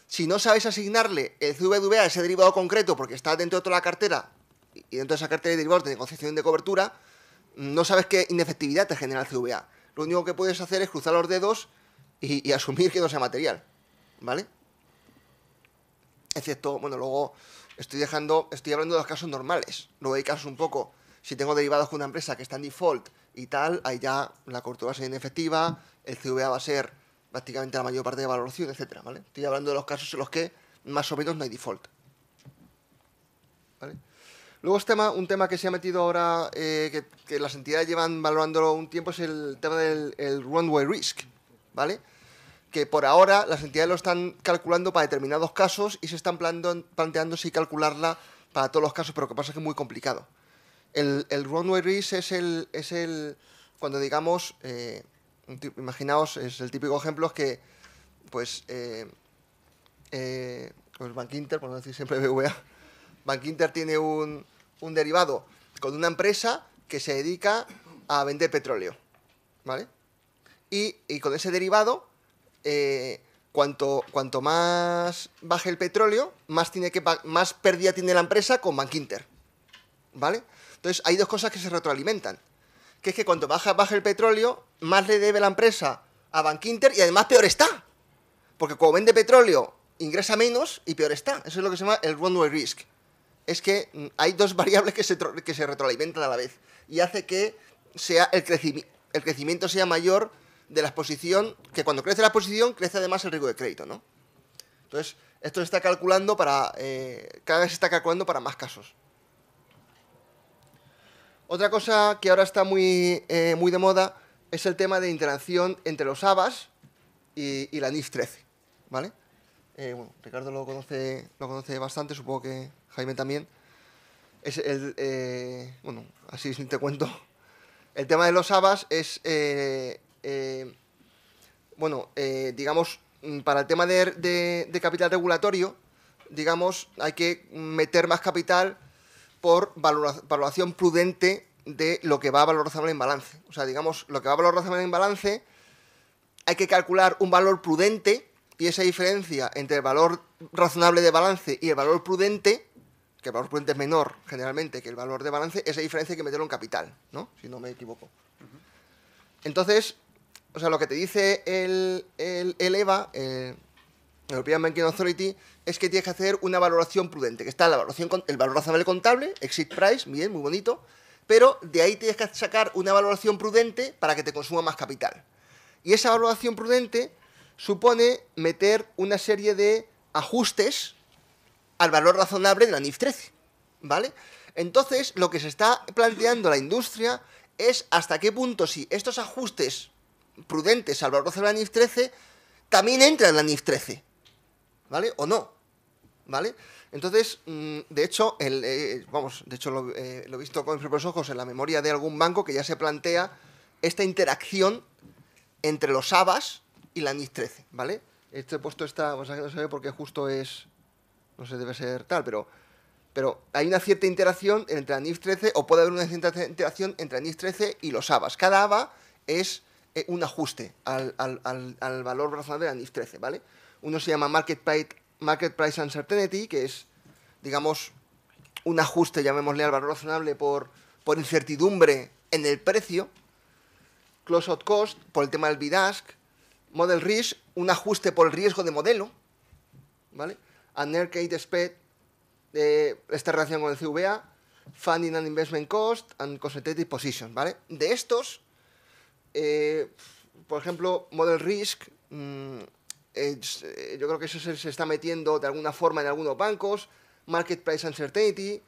Speaker 2: Si no sabes asignarle el cva a ese derivado concreto porque está dentro de toda la cartera y dentro de esa cartera de derivados de negociación de cobertura, no sabes qué inefectividad te genera el CVA. Lo único que puedes hacer es cruzar los dedos y, y asumir que no sea material. ¿Vale? Excepto, bueno, luego estoy dejando, estoy hablando de los casos normales. Luego hay casos un poco, si tengo derivados con una empresa que está en default y tal, ahí ya la cobertura va a ser inefectiva, el CVA va a ser prácticamente la mayor parte de valoración, etcétera, ¿vale? Estoy hablando de los casos en los que más o menos no hay default. ¿Vale? Luego este tema, un tema que se ha metido ahora, eh, que, las entidades llevan valorándolo un tiempo, es el tema del runway risk, ¿vale? que por ahora las entidades lo están calculando para determinados casos y se están planteando si calcularla para todos los casos, pero lo que pasa es que es muy complicado. El, runway risk es el, es el cuando digamos, eh, imaginaos, es el típico ejemplo es que, pues, eh, eh pues Bank Inter, por no decir siempre BVA, Bank Inter tiene un, derivado con una empresa que se dedica a vender petróleo, ¿vale? y con ese derivado eh, cuanto, cuanto más baje el petróleo, más, tiene que, más pérdida tiene la empresa con Bankinter. ¿Vale? Entonces hay dos cosas que se retroalimentan. Que es que cuanto baja, baja el petróleo, más le debe la empresa a Bankinter y además peor está. Porque como vende petróleo, ingresa menos y peor está. Eso es lo que se llama el runway risk. Es que mm, hay dos *laughs* variables que se, que se retroalimentan a la vez y hace que sea el, el crecimiento sea mayor de la exposición, que cuando crece la exposición, crece además el riesgo de crédito, ¿no? Entonces, esto se está calculando para, eh, cada vez se está calculando para más casos. Otra cosa que ahora está muy, eh, muy de moda es el tema de interacción entre los ABAs y, la NIF 13, ¿vale? Eh, bueno, Ricardo lo conoce, lo conoce bastante, supongo que Jaime también. Es el, bueno, así te cuento. El tema de los ABAs es eh, bueno, eh, digamos, mm, para el tema de, capital regulatorio, digamos, hay que meter más capital por valoración prudente de lo que va a razonable en balance. O sea, digamos, lo que va a razonable en balance, hay que calcular un valor prudente y esa diferencia entre el valor razonable de balance y el valor prudente, que el valor prudente es menor generalmente que el valor de balance, esa diferencia hay que meterlo en capital, ¿no? Si no me equivoco. Entonces, o sea, lo que te dice el, el, eh, el European Banking Authority, es que tienes que hacer una valoración prudente, que está la valoración, el razonable contable, exit price, bien, muy bonito, pero de ahí tienes que sacar una valoración prudente para que te consuma más capital. Y esa valoración prudente supone meter una serie de ajustes al valor razonable de la NIF 13, ¿vale? Entonces, lo que se está planteando la industria es hasta qué punto si estos ajustes prudente de la NIF 13, también entra en la NIF 13, ¿vale? ¿O no? ¿Vale? Entonces, mm, de hecho, el, eh, vamos, de hecho eh, lo, he visto con mis propios ojos en la memoria de algún banco que ya se plantea esta interacción entre los ABAS y la NIF 13, ¿vale? Este puesto está, vamos no sé por qué justo es, no se debe ser tal, pero, pero hay una cierta interacción entre la NIF 13 o puede haber una cierta interacción entre la NIF 13 y los ABAS. Cada ABA es eh, un ajuste al, valor razonable en NIF 13, ¿vale? Uno se llama Market Price, Market Price Uncertainty, que es, digamos, un ajuste, llamémosle al valor razonable por, por incertidumbre en el precio. Close-out Cost, por el tema del bidask. Model Risk, un ajuste por el riesgo de modelo, ¿vale? Unercade Spread, eh, esta relación con el CVA. Funding and Investment Cost and Concentrated Position, ¿vale? De estos eh, por ejemplo, Model Risk, mm, eh, yo creo que eso se, está metiendo de alguna forma en algunos bancos, Market Price Uncertainty,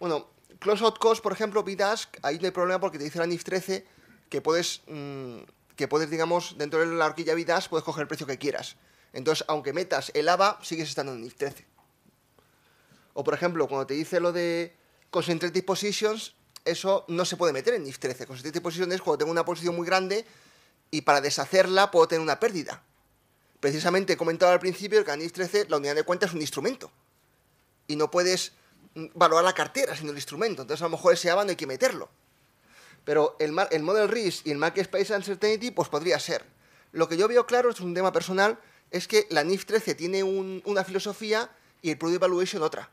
Speaker 2: bueno, close out Cost, por ejemplo, Bidask, ahí no hay problema porque te dice la NIF 13 que puedes, mm, que puedes, digamos, dentro de la horquilla Bidask, puedes coger el precio que quieras. Entonces, aunque metas el ABA, sigues estando en NIF 13. O, por ejemplo, cuando te dice lo de Concentrated Positions, eso no se puede meter en NIF 13. Con 70 posiciones, cuando tengo una posición muy grande y para deshacerla puedo tener una pérdida. Precisamente he comentado al principio que en NIF 13 la unidad de cuenta es un instrumento y no puedes valorar la cartera sino el instrumento. Entonces, a lo mejor ese ABA no hay que meterlo. Pero el, el Model Risk y el Market Space Uncertainty, pues podría ser. Lo que yo veo claro, es un tema personal, es que la NIF 13 tiene una filosofía y el Product Evaluation otra.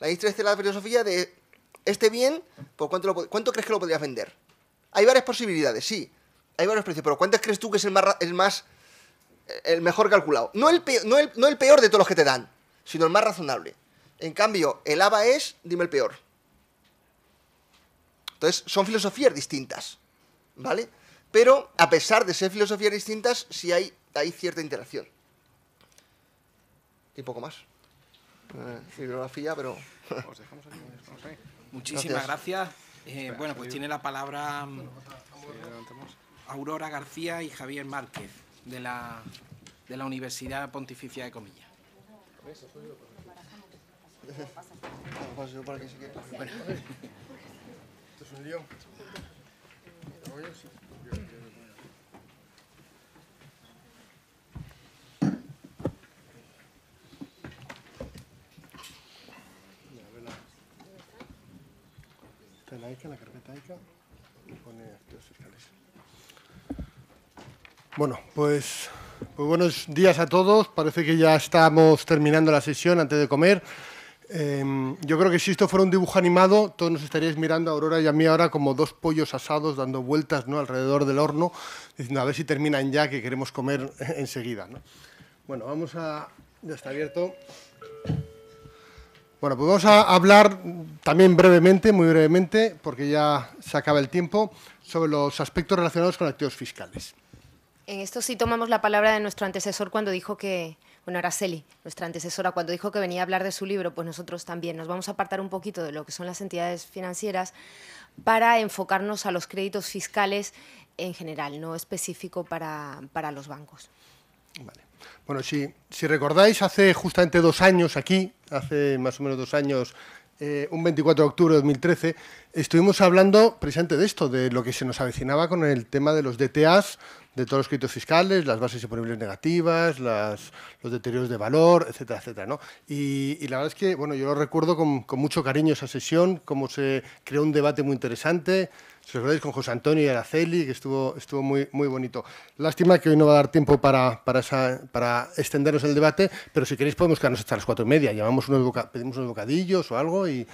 Speaker 2: La NIF 13 es la filosofía de este bien, pues ¿por cuánto, crees que lo podrías vender? Hay varias posibilidades, sí. Hay varios precios, pero ¿cuántos crees tú que es el más, eh, el mejor calculado? No el, peor, de todos los que te dan, sino el más razonable. En cambio, el ABA es, dime el peor. Entonces, son filosofías distintas, ¿vale? Pero, a pesar de ser filosofías distintas, sí hay, cierta interacción. Y poco más. bibliografía, eh, pero... Os dejamos aquí, Muchísimas gracias. Eh, bueno, pues tiene
Speaker 9: la palabra mm, Aurora García y Javier Márquez de la, de la Universidad Pontificia de Comillas.
Speaker 4: *laughs* Esto es un lío.
Speaker 8: Bueno, pues, pues, buenos días a todos. Parece que ya estamos terminando la sesión antes de comer. Em, yo creo que si esto fuera un dibujo animado, todos nos estaríais mirando a Aurora y a mí ahora como dos pollos asados dando vueltas ¿no? alrededor del horno, diciendo a ver si terminan ya, que queremos comer *laughs* enseguida. Bueno, vamos a... Ya está abierto. Bueno, pues vamos a hablar también brevemente, muy brevemente, porque ya se acaba el tiempo, sobre los aspectos relacionados con activos fiscales.
Speaker 3: En esto sí tomamos la palabra de nuestro antecesor cuando dijo que, bueno, Araceli, nuestra antecesora, cuando dijo que venía a hablar de su libro, pues nosotros también nos vamos a apartar un poquito de lo que son las entidades financieras para enfocarnos a los créditos fiscales en general, no específico para, para los bancos.
Speaker 8: Vale. Bueno, si, recordáis, hace justamente dos años aquí, hace más o menos dos años, eh, un 24 de octubre de 2013, estuvimos hablando precisamente de esto, de lo que se nos avecinaba con el tema de los DTAs, de todos los créditos fiscales, las bases imponibles negativas, las, los deterioros de valor, etcétera, etcétera. ¿no? Y, la verdad es que bueno, yo lo recuerdo con, mucho cariño esa sesión, cómo se creó un debate muy interesante. Si os acordáis, con José Antonio y Araceli, que estuvo, estuvo muy, muy bonito. Lástima que hoy no va a dar tiempo para, para, esa, para extenderos el debate, pero si queréis podemos quedarnos hasta las cuatro y media. Llamamos pedimos unos bocadillos o algo y,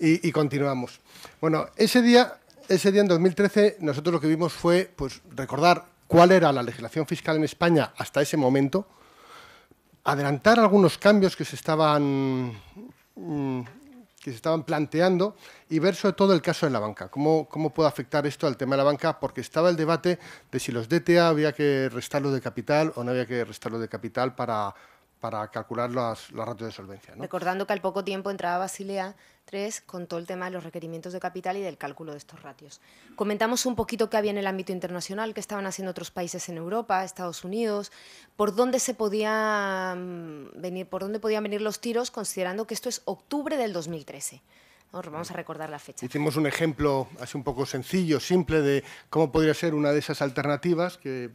Speaker 8: y, y continuamos. Bueno, ese día ese día en 2013 nosotros lo que vimos fue pues recordar cuál era la legislación fiscal en España hasta ese momento, adelantar algunos cambios que se estaban, mm, que se estaban planteando y ver sobre todo el caso de la banca, cómo, cómo puede afectar esto al tema de la banca, porque estaba el debate de si los DTA había que restarlo de capital o no había que restarlo de capital para para calcular las, ratios de solvencia.
Speaker 3: Recordando que al poco tiempo entraba Basilea III con todo el tema de los requerimientos de capital y del cálculo de estos ratios. Comentamos un poquito qué había en el ámbito internacional, qué estaban haciendo otros países en Europa, Estados Unidos, por dónde se podían mm, venir, por dónde podían venir los tiros, considerando que esto es octubre del 2013. Vamos a recordar la fecha. Hicimos
Speaker 8: un ejemplo así un poco sencillo, simple, de cómo podría ser una de esas alternativas que,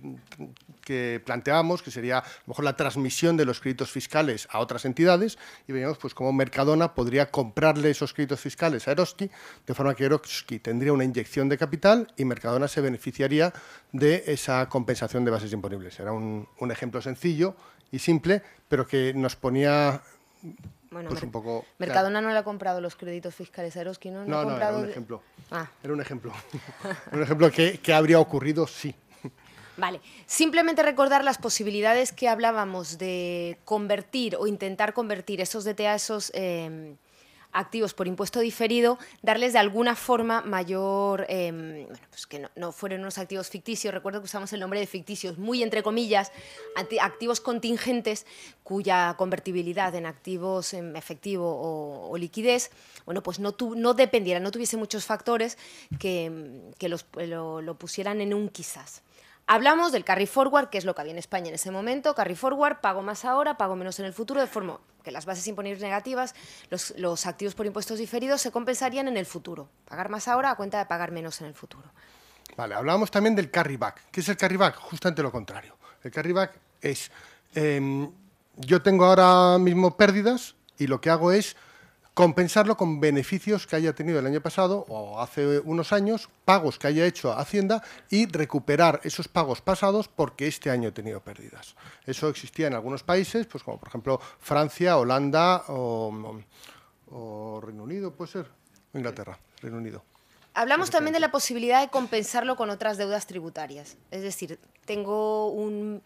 Speaker 8: que planteamos, que sería a lo mejor la transmisión de los créditos fiscales a otras entidades, y veíamos pues, cómo Mercadona podría comprarle esos créditos fiscales a Eroski, de forma que Eroski tendría una inyección de capital y Mercadona se beneficiaría de esa compensación de bases imponibles. Era un ejemplo sencillo y simple, pero que nos ponía bueno, pues un poco, Mercadona
Speaker 3: no le ha comprado los créditos fiscales a Eroski, ¿no? No, era un ejemplo.
Speaker 8: Ah. Era un ejemplo. *laughs* un ejemplo que, habría ocurrido sí.
Speaker 3: Vale, simplemente recordar las posibilidades que hablábamos de convertir o intentar convertir esos DTA, esos... Em, activos por impuesto diferido, darles de alguna forma mayor, eh, bueno, pues que no, no, fueron unos activos ficticios, recuerdo que usamos el nombre de ficticios, muy entre comillas, activos contingentes cuya convertibilidad en activos en efectivo o, liquidez, bueno, pues no, no dependiera, no tuviese muchos factores que, lo pusieran en un quizás. Hablamos del carry forward, que es lo que había en España en ese momento. Carry forward, pago más ahora, pago menos en el futuro, de forma que las bases imponibles negativas, los, activos por impuestos diferidos, se compensarían en el futuro. Pagar más ahora a cuenta de pagar menos en el futuro.
Speaker 8: Vale, hablábamos también del carry back. ¿Qué es el carry back? Justamente lo contrario. El carry back es, em, yo tengo ahora mismo pérdidas y lo que hago es compensarlo con beneficios que haya tenido el año pasado o hace unos años, pagos que haya hecho a Hacienda y recuperar esos pagos pasados porque este año he tenido pérdidas. Eso existía en algunos países, pues como por ejemplo Francia, Holanda o, o Reino Unido, puede ser, Inglaterra, Reino Unido.
Speaker 3: Hablamos también de la posibilidad de compensarlo con otras deudas tributarias. Es decir, tengo un,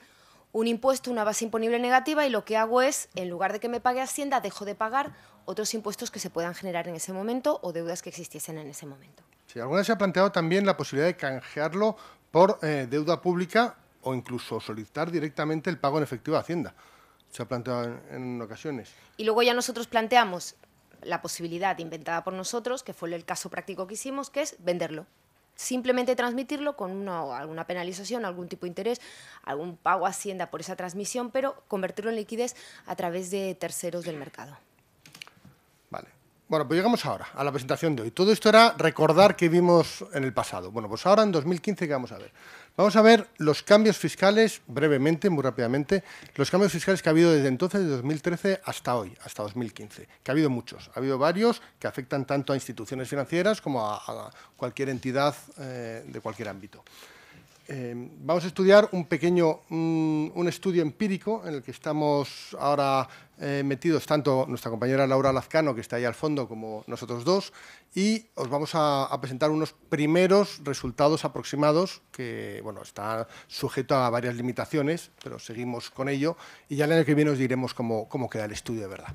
Speaker 3: un impuesto, una base imponible negativa y lo que hago es, en lugar de que me pague Hacienda, dejo de pagar otros impuestos que se puedan generar en ese momento o deudas que existiesen en ese momento.
Speaker 8: Sí, alguna se ha planteado también la posibilidad de canjearlo por eh, deuda pública o incluso solicitar directamente el pago en efectivo a Hacienda. Se ha planteado en ocasiones.
Speaker 3: Y luego ya nosotros planteamos la posibilidad inventada por nosotros, que fue el caso práctico que hicimos, que es venderlo simplemente transmitirlo con alguna penalización, algún tipo de interés, algún pago a Hacienda por esa transmisión, pero convertirlo en liquidez a través de terceros del mercado.
Speaker 8: Bueno, pues llegamos ahora a la presentación de hoy. Todo esto era recordar que vimos en el pasado. Bueno, pues ahora en 2015, ¿qué vamos a ver? Vamos a ver los cambios fiscales, brevemente, muy rápidamente, los cambios fiscales que ha habido desde entonces, de 2013 hasta hoy, hasta 2015, que ha habido muchos. Ha habido varios que afectan tanto a instituciones financieras como a, cualquier entidad eh, de cualquier ámbito. Em, vamos a estudiar un pequeño, mm, estudio empírico en el que estamos ahora eh, metidos tanto nuestra compañera Laura Lazcano, que está ahí al fondo, como nosotros dos, y os vamos a, presentar unos primeros resultados aproximados que, bueno, está sujeto a varias limitaciones, pero seguimos con ello, y ya el año que viene os diremos cómo, cómo queda el estudio de verdad.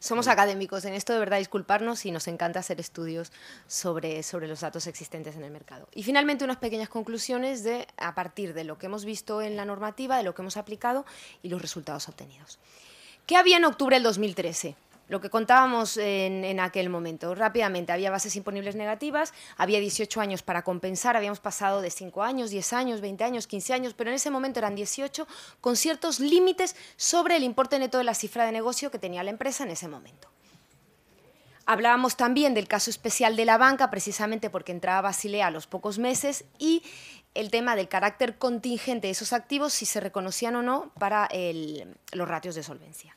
Speaker 3: Somos académicos en esto, de verdad, disculparnos y nos encanta hacer estudios sobre, sobre los datos existentes en el mercado. Y finalmente, unas pequeñas conclusiones de, a partir de lo que hemos visto en la normativa, de lo que hemos aplicado y los resultados obtenidos. ¿Qué había en octubre del 2013? lo que contábamos en, aquel momento. Rápidamente, había bases imponibles negativas, había 18 años para compensar, habíamos pasado de 5 años, 10 años, 20 años, 15 años, pero en ese momento eran 18 con ciertos límites sobre el importe neto de la cifra de negocio que tenía la empresa en ese momento. Hablábamos también del caso especial de la banca, precisamente porque entraba Basilea a los pocos meses, y el tema del carácter contingente de esos activos, si se reconocían o no para los ratios de solvencia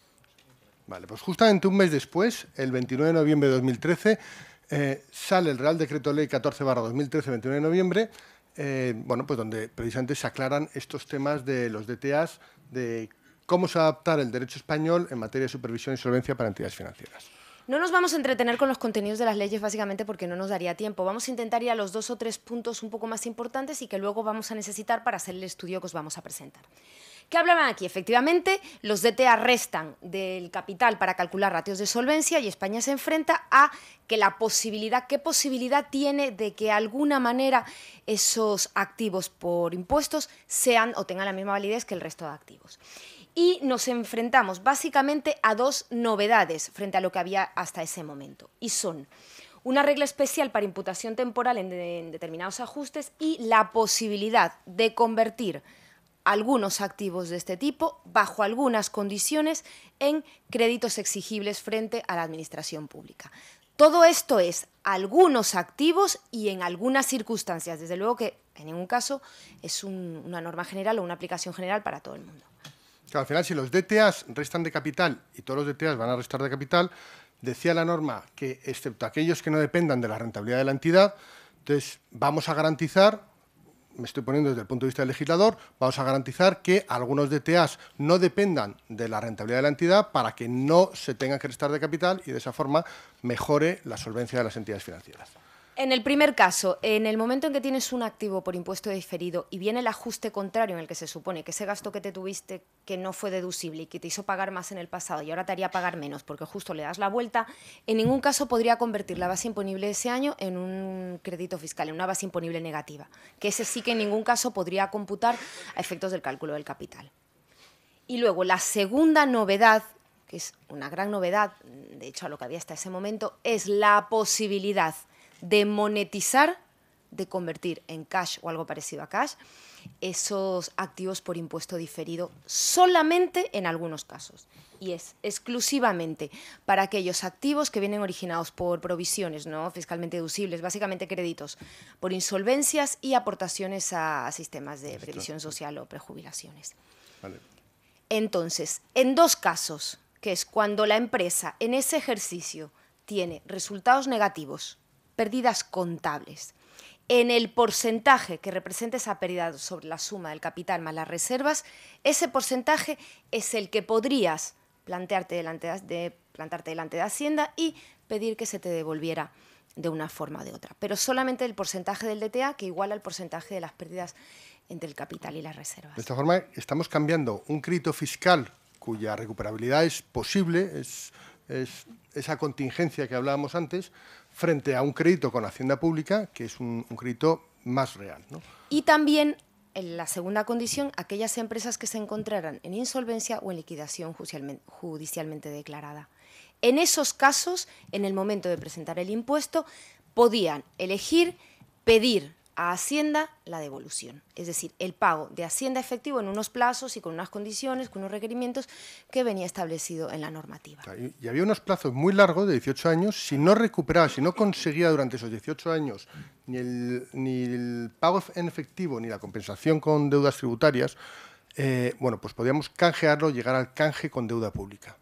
Speaker 8: pues justamente un mes después, el 29 de noviembre de 2013, eh, sale el Real Decreto Ley 14 2013, 29 de noviembre, eh, bueno, pues donde precisamente se aclaran estos temas de los DTAs, de cómo se adaptar el derecho español en materia de supervisión y solvencia para entidades financieras.
Speaker 3: No nos vamos a entretener con los contenidos de las leyes básicamente porque no nos daría tiempo. Vamos a intentar ir a los dos o tres puntos un poco más importantes y que luego vamos a necesitar para hacer el estudio que os vamos a presentar. ¿Qué hablaban aquí? Efectivamente, los DTA restan del capital para calcular ratios de solvencia y España se enfrenta a que la posibilidad, qué posibilidad tiene de que de alguna manera esos activos por impuestos sean o tengan la misma validez que el resto de activos y nos enfrentamos básicamente a dos novedades frente a lo que había hasta ese momento, y son una regla especial para imputación temporal en, en, determinados ajustes y la posibilidad de convertir algunos activos de este tipo bajo algunas condiciones en créditos exigibles frente a la administración pública. Todo esto es algunos activos y en algunas circunstancias. Desde luego que en ningún caso es una norma general o una aplicación general para todo el mundo.
Speaker 8: al final, si los DTAs restan de capital y todos los DTAs van a restar de capital, decía la norma que excepto aquellos que no dependan de la rentabilidad de la entidad, entonces vamos a garantizar me estoy poniendo desde el punto de vista del legislador, vamos a garantizar que algunos DTAs no dependan de la rentabilidad de la entidad para que no se tenga que restar de capital y de esa forma mejore la solvencia de las entidades financieras.
Speaker 3: En el primer caso, en el momento en que tienes un activo por impuesto diferido y viene el ajuste contrario en el que se supone que ese gasto que te tuviste que no fue deducible y que te hizo pagar más en el pasado y ahora te haría pagar menos porque justo le das la vuelta, en ningún caso podría convertir la base imponible de ese año en un crédito fiscal, en una base imponible negativa, que ese sí que en ningún caso podría computar a efectos del cálculo del capital. Y luego, la segunda novedad que es una gran novedad, de hecho a lo que había hasta ese momento, es la posibilidad de monetizar, de convertir en cash o algo parecido a cash esos activos por impuesto diferido solamente en algunos casos. Y es exclusivamente para aquellos activos que vienen originados por provisiones no fiscalmente deducibles, básicamente créditos, por insolvencias y aportaciones a sistemas de previsión social o prejubilaciones. Entonces, en dos casos, que es cuando la empresa en ese ejercicio tiene resultados negativos pérdidas contables. En el porcentaje que representa esa pérdida sobre la suma del capital más las reservas, ese porcentaje es el que podrías plantearte delante de, plantarte delante de Hacienda y pedir que se te devolviera de una forma o de otra. Pero solamente el porcentaje del DTA que iguala el porcentaje de las pérdidas entre el capital y las reservas.
Speaker 8: De esta forma, estamos cambiando un crédito fiscal cuya recuperabilidad es posible, es esa contingencia que hablábamos antes frente a un crédito con Hacienda Pública, que es un, crédito más real.
Speaker 3: Y también, en la segunda condición, aquellas empresas que se encontraran en insolvencia o en liquidación judicialmente declarada. En esos casos, en el momento de presentar el impuesto, podían elegir pedir a Hacienda la devolución, es decir, el pago de Hacienda efectivo en unos plazos y con unas condiciones, con unos requerimientos que venía establecido en la normativa.
Speaker 8: Y había unos plazos muy largos de 18 años, si no recuperaba, si no conseguía durante esos 18 años ni el, pago en efectivo ni la compensación con deudas tributarias, eh, bueno, pues podíamos canjearlo, llegar al canje con deuda pública.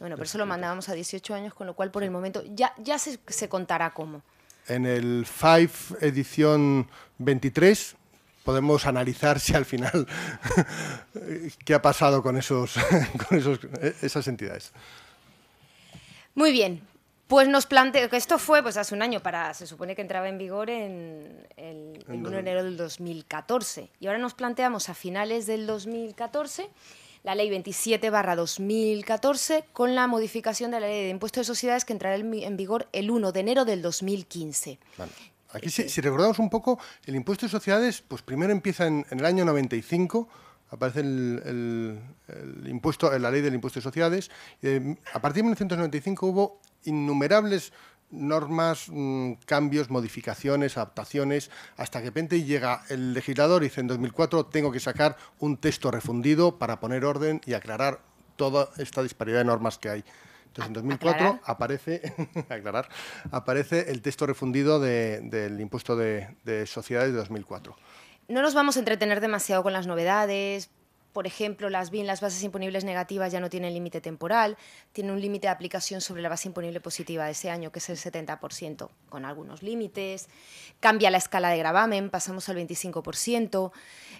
Speaker 3: Bueno, pero eso lo mandábamos a 18 años, con lo cual por el momento ya, se contará cómo
Speaker 8: en el FIVE edición 23 podemos analizar si al final
Speaker 3: *laughs*
Speaker 8: qué ha pasado con, esos, *laughs* con esos, esas entidades.
Speaker 3: Muy bien, pues nos planteo que esto fue pues hace un año para se supone que entraba en vigor en el 1 de enero del 2014 y ahora nos planteamos a finales del 2014 la ley 27 2014 con la modificación de la ley de impuestos de sociedades que entrará en vigor el 1 de enero del 2015.
Speaker 8: Aquí, eh, eh. si, recordamos un poco, el impuesto de sociedades, pues primero empieza en, el año 95, aparece el, la ley del impuesto de sociedades. a partir de 1995 hubo innumerables normas, mm, cambios, modificaciones, adaptaciones, hasta que de repente llega el legislador y dice en 2004 tengo que sacar un texto refundido para poner orden y aclarar toda esta disparidad de normas que hay. Entonces, en 2004 aparece *laughs* aclarar, aparece el texto refundido del impuesto de, de sociedades de 2004.
Speaker 3: No nos vamos a entretener demasiado con las novedades, por ejemplo, las BIN, las bases imponibles negativas, ya no tienen límite temporal, tienen un límite de aplicación sobre la base imponible positiva de ese año, que es el 70%, con algunos límites. Cambia la escala de gravamen, pasamos al 25%.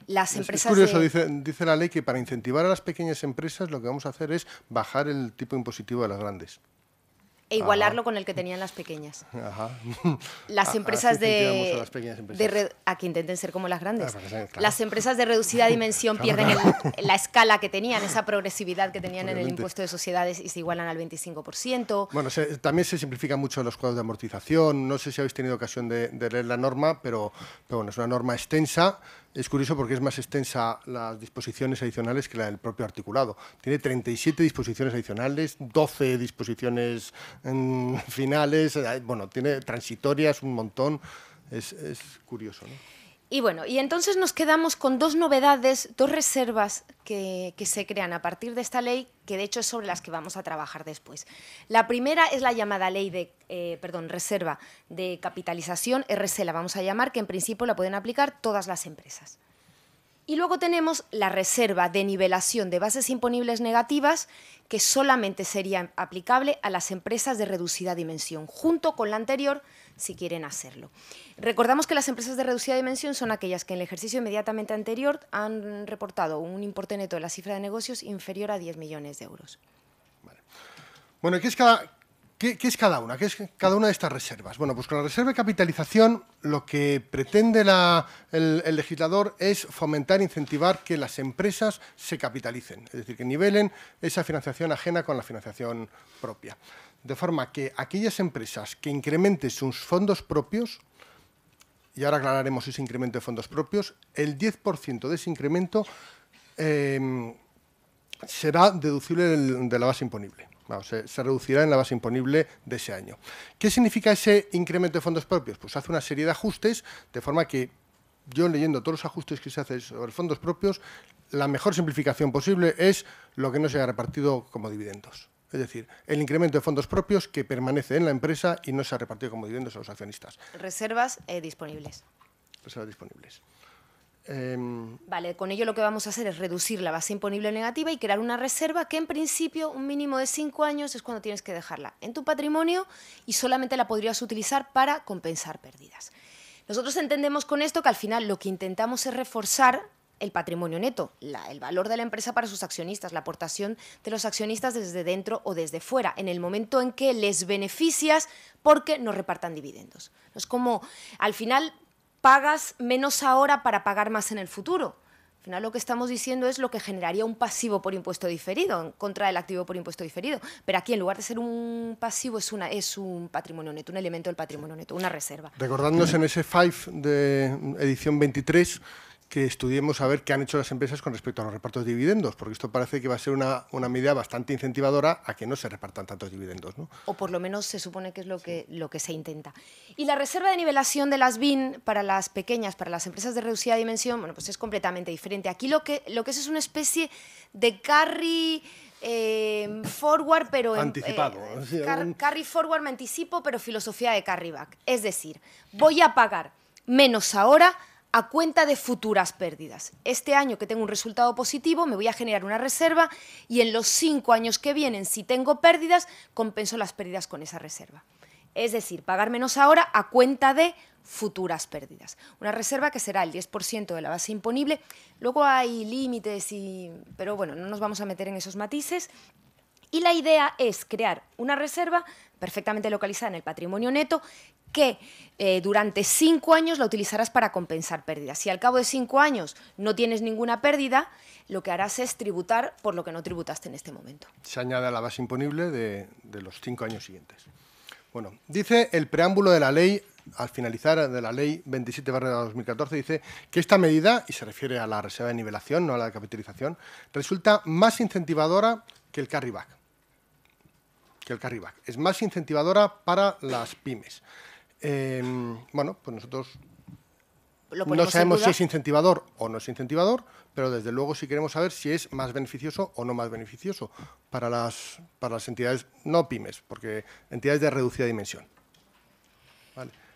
Speaker 3: Las es, empresas. curioso, dice,
Speaker 8: dice la ley que para incentivar a las pequeñas empresas lo que vamos a hacer es bajar el tipo impositivo de las grandes
Speaker 3: e igualarlo con el que tenían las pequeñas.
Speaker 8: *laughs* Las ah, empresas de... A, de
Speaker 3: que intenten ser como las grandes. Ah, las empresas de reducida *laughs* dimensión pierden la escala que tenían, esa progresividad que tenían en el impuesto de sociedades y se igualan al 25%.
Speaker 8: Bueno, también se simplifican mucho los cuadros de amortización. No sé si habéis tenido ocasión de, de leer la norma, pero, pero bueno, es una norma extensa es curioso porque es más extensa las disposiciones adicionales que la del propio articulado. Tiene 37 disposiciones adicionales, 12 disposiciones mm, *laughs* finales, bueno, tiene transitorias un montón. Es, es curioso. ¿no?
Speaker 3: Y bueno, y entonces nos quedamos con dos novedades, dos reservas que, se crean a partir de esta ley, que de hecho es sobre las que vamos a trabajar después. La primera es la llamada ley de, eh, perdón, reserva de capitalización, RC la vamos a llamar, que en principio la pueden aplicar todas las empresas. Y luego tenemos la reserva de nivelación de bases imponibles negativas, que solamente sería aplicable a las empresas de reducida dimensión, junto con la anterior, si quieren hacerlo. Recordamos que las empresas de reducida dimensión son aquellas que en el ejercicio inmediatamente anterior han reportado un importe neto de la cifra de negocios inferior a 10 millones de euros.
Speaker 8: Bueno, qué es cada, una? es cada una de estas reservas? Bueno, pues con la reserva de capitalización lo que pretende el, legislador es fomentar, e incentivar que las empresas se capitalicen, es decir, que nivelen esa financiación ajena con la financiación propia de forma que aquellas empresas que incrementen sus fondos propios, y ahora aclararemos ese incremento de fondos propios, el 10% de ese incremento em, será deducible de la base imponible. se, reducirá en la base imponible de ese año. ¿Qué significa ese incremento de fondos propios? Pues hace una serie de ajustes, de forma que yo leyendo todos los ajustes que se hacen sobre fondos propios, la mejor simplificación posible es lo que no se haya repartido como dividendos. Es decir, el incremento de fondos propios que permanece en la empresa y no se ha repartido como dividendos a los accionistas.
Speaker 3: Reservas eh, disponibles.
Speaker 8: Reservas disponibles. Em,
Speaker 3: vale, con ello lo que vamos a hacer es reducir la base imponible negativa y crear una reserva que en principio un mínimo de cinco años es cuando tienes que dejarla en tu patrimonio y solamente la podrías utilizar para compensar pérdidas. Nosotros entendemos con esto que al final lo que intentamos es reforzar el patrimonio neto, el valor de la empresa para sus accionistas, la aportación de los accionistas desde dentro o desde fuera, en el momento en que les beneficias porque no repartan dividendos. Es como, al final, pagas menos ahora para pagar más en el futuro. Al final lo que estamos diciendo es lo que generaría un pasivo por impuesto diferido en contra del activo por impuesto diferido. Pero aquí, en lugar de ser un pasivo, es, una, es un patrimonio neto, un elemento del patrimonio neto, una reserva.
Speaker 8: Recordándonos en ese FIVE de edición 23, que estudiemos a ver qué han hecho las empresas con respecto a los repartos de dividendos, porque esto parece que va a ser una, medida bastante incentivadora a que no se repartan tantos dividendos. ¿no?
Speaker 3: O por lo menos se supone que es lo que, lo que se intenta. Y la reserva de nivelación de las BIN para las pequeñas, para las empresas de reducida dimensión, bueno, pues es completamente diferente. Aquí lo que, lo que es es una especie de carry... Eh, forward, pero. Anticipado. Eh, carry forward me anticipo, pero filosofía de carry back. Es decir, voy a pagar menos ahora a cuenta de futuras pérdidas. Este año que tengo un resultado positivo, me voy a generar una reserva y en los cinco años que vienen, si tengo pérdidas, compenso las pérdidas con esa reserva. Es decir, pagar menos ahora a cuenta de futuras pérdidas. Una reserva que será el 10% de la base imponible. Luego hay límites y... pero bueno, no nos vamos a meter en esos matices. Y la idea es crear una reserva perfectamente localizada en el patrimonio neto que eh, durante cinco años la utilizarás para compensar pérdidas. Si al cabo de cinco años no tienes ninguna pérdida, lo que harás es tributar por lo que no tributaste en este momento.
Speaker 8: Se añade a la base imponible de, los cinco años siguientes. Bueno, dice el preámbulo de la ley, al finalizar de la ley 27 2014, dice que esta medida, y se refiere a la reserva de nivelación, no a la de capitalización, resulta más incentivadora que el carryback. Que el carryback. Es más incentivadora para las pymes. Em, bueno, pues nosotros
Speaker 3: no sabemos si es
Speaker 8: incentivador o no es incentivador, pero desde luego sí queremos saber si es más beneficioso o no más beneficioso para las, para las entidades no pymes, porque entidades de reducida dimensión.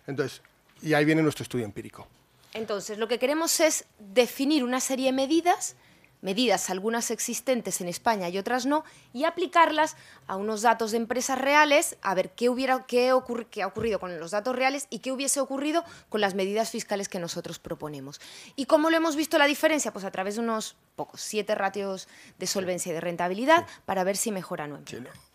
Speaker 8: Entonces, y ahí viene nuestro estudio empírico.
Speaker 3: Entonces, lo que queremos es definir una serie de medidas medidas, algunas existentes en España y otras no, y aplicarlas a unos datos de empresas reales, a ver qué, hubiera, qué, ha ocurrido con los datos reales y qué hubiese ocurrido con las medidas fiscales que nosotros proponemos. ¿Y cómo lo hemos visto la diferencia? Pues a través de unos pocos, siete ratios de solvencia y de rentabilidad para ver si mejora o no.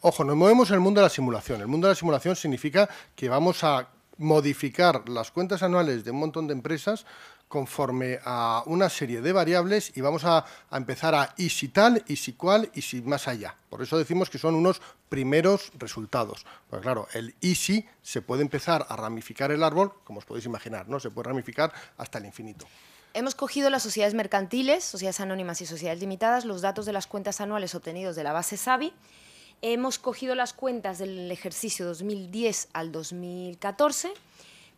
Speaker 8: Ojo, nos movemos en el mundo de la simulación. El mundo de la simulación significa que vamos a modificar las cuentas anuales de un montón de empresas conforme a una serie de variables y vamos a, empezar a y si tal, y si cual, y si más allá. Por eso decimos que son unos primeros resultados. Pues claro, el y si se puede empezar a ramificar el árbol, como os podéis imaginar, ¿no? Se puede ramificar hasta el infinito.
Speaker 3: Hemos cogido las sociedades mercantiles, sociedades anónimas y sociedades limitadas, los datos de las cuentas anuales obtenidos de la base SABI. Hemos cogido las cuentas del ejercicio 2010 al 2014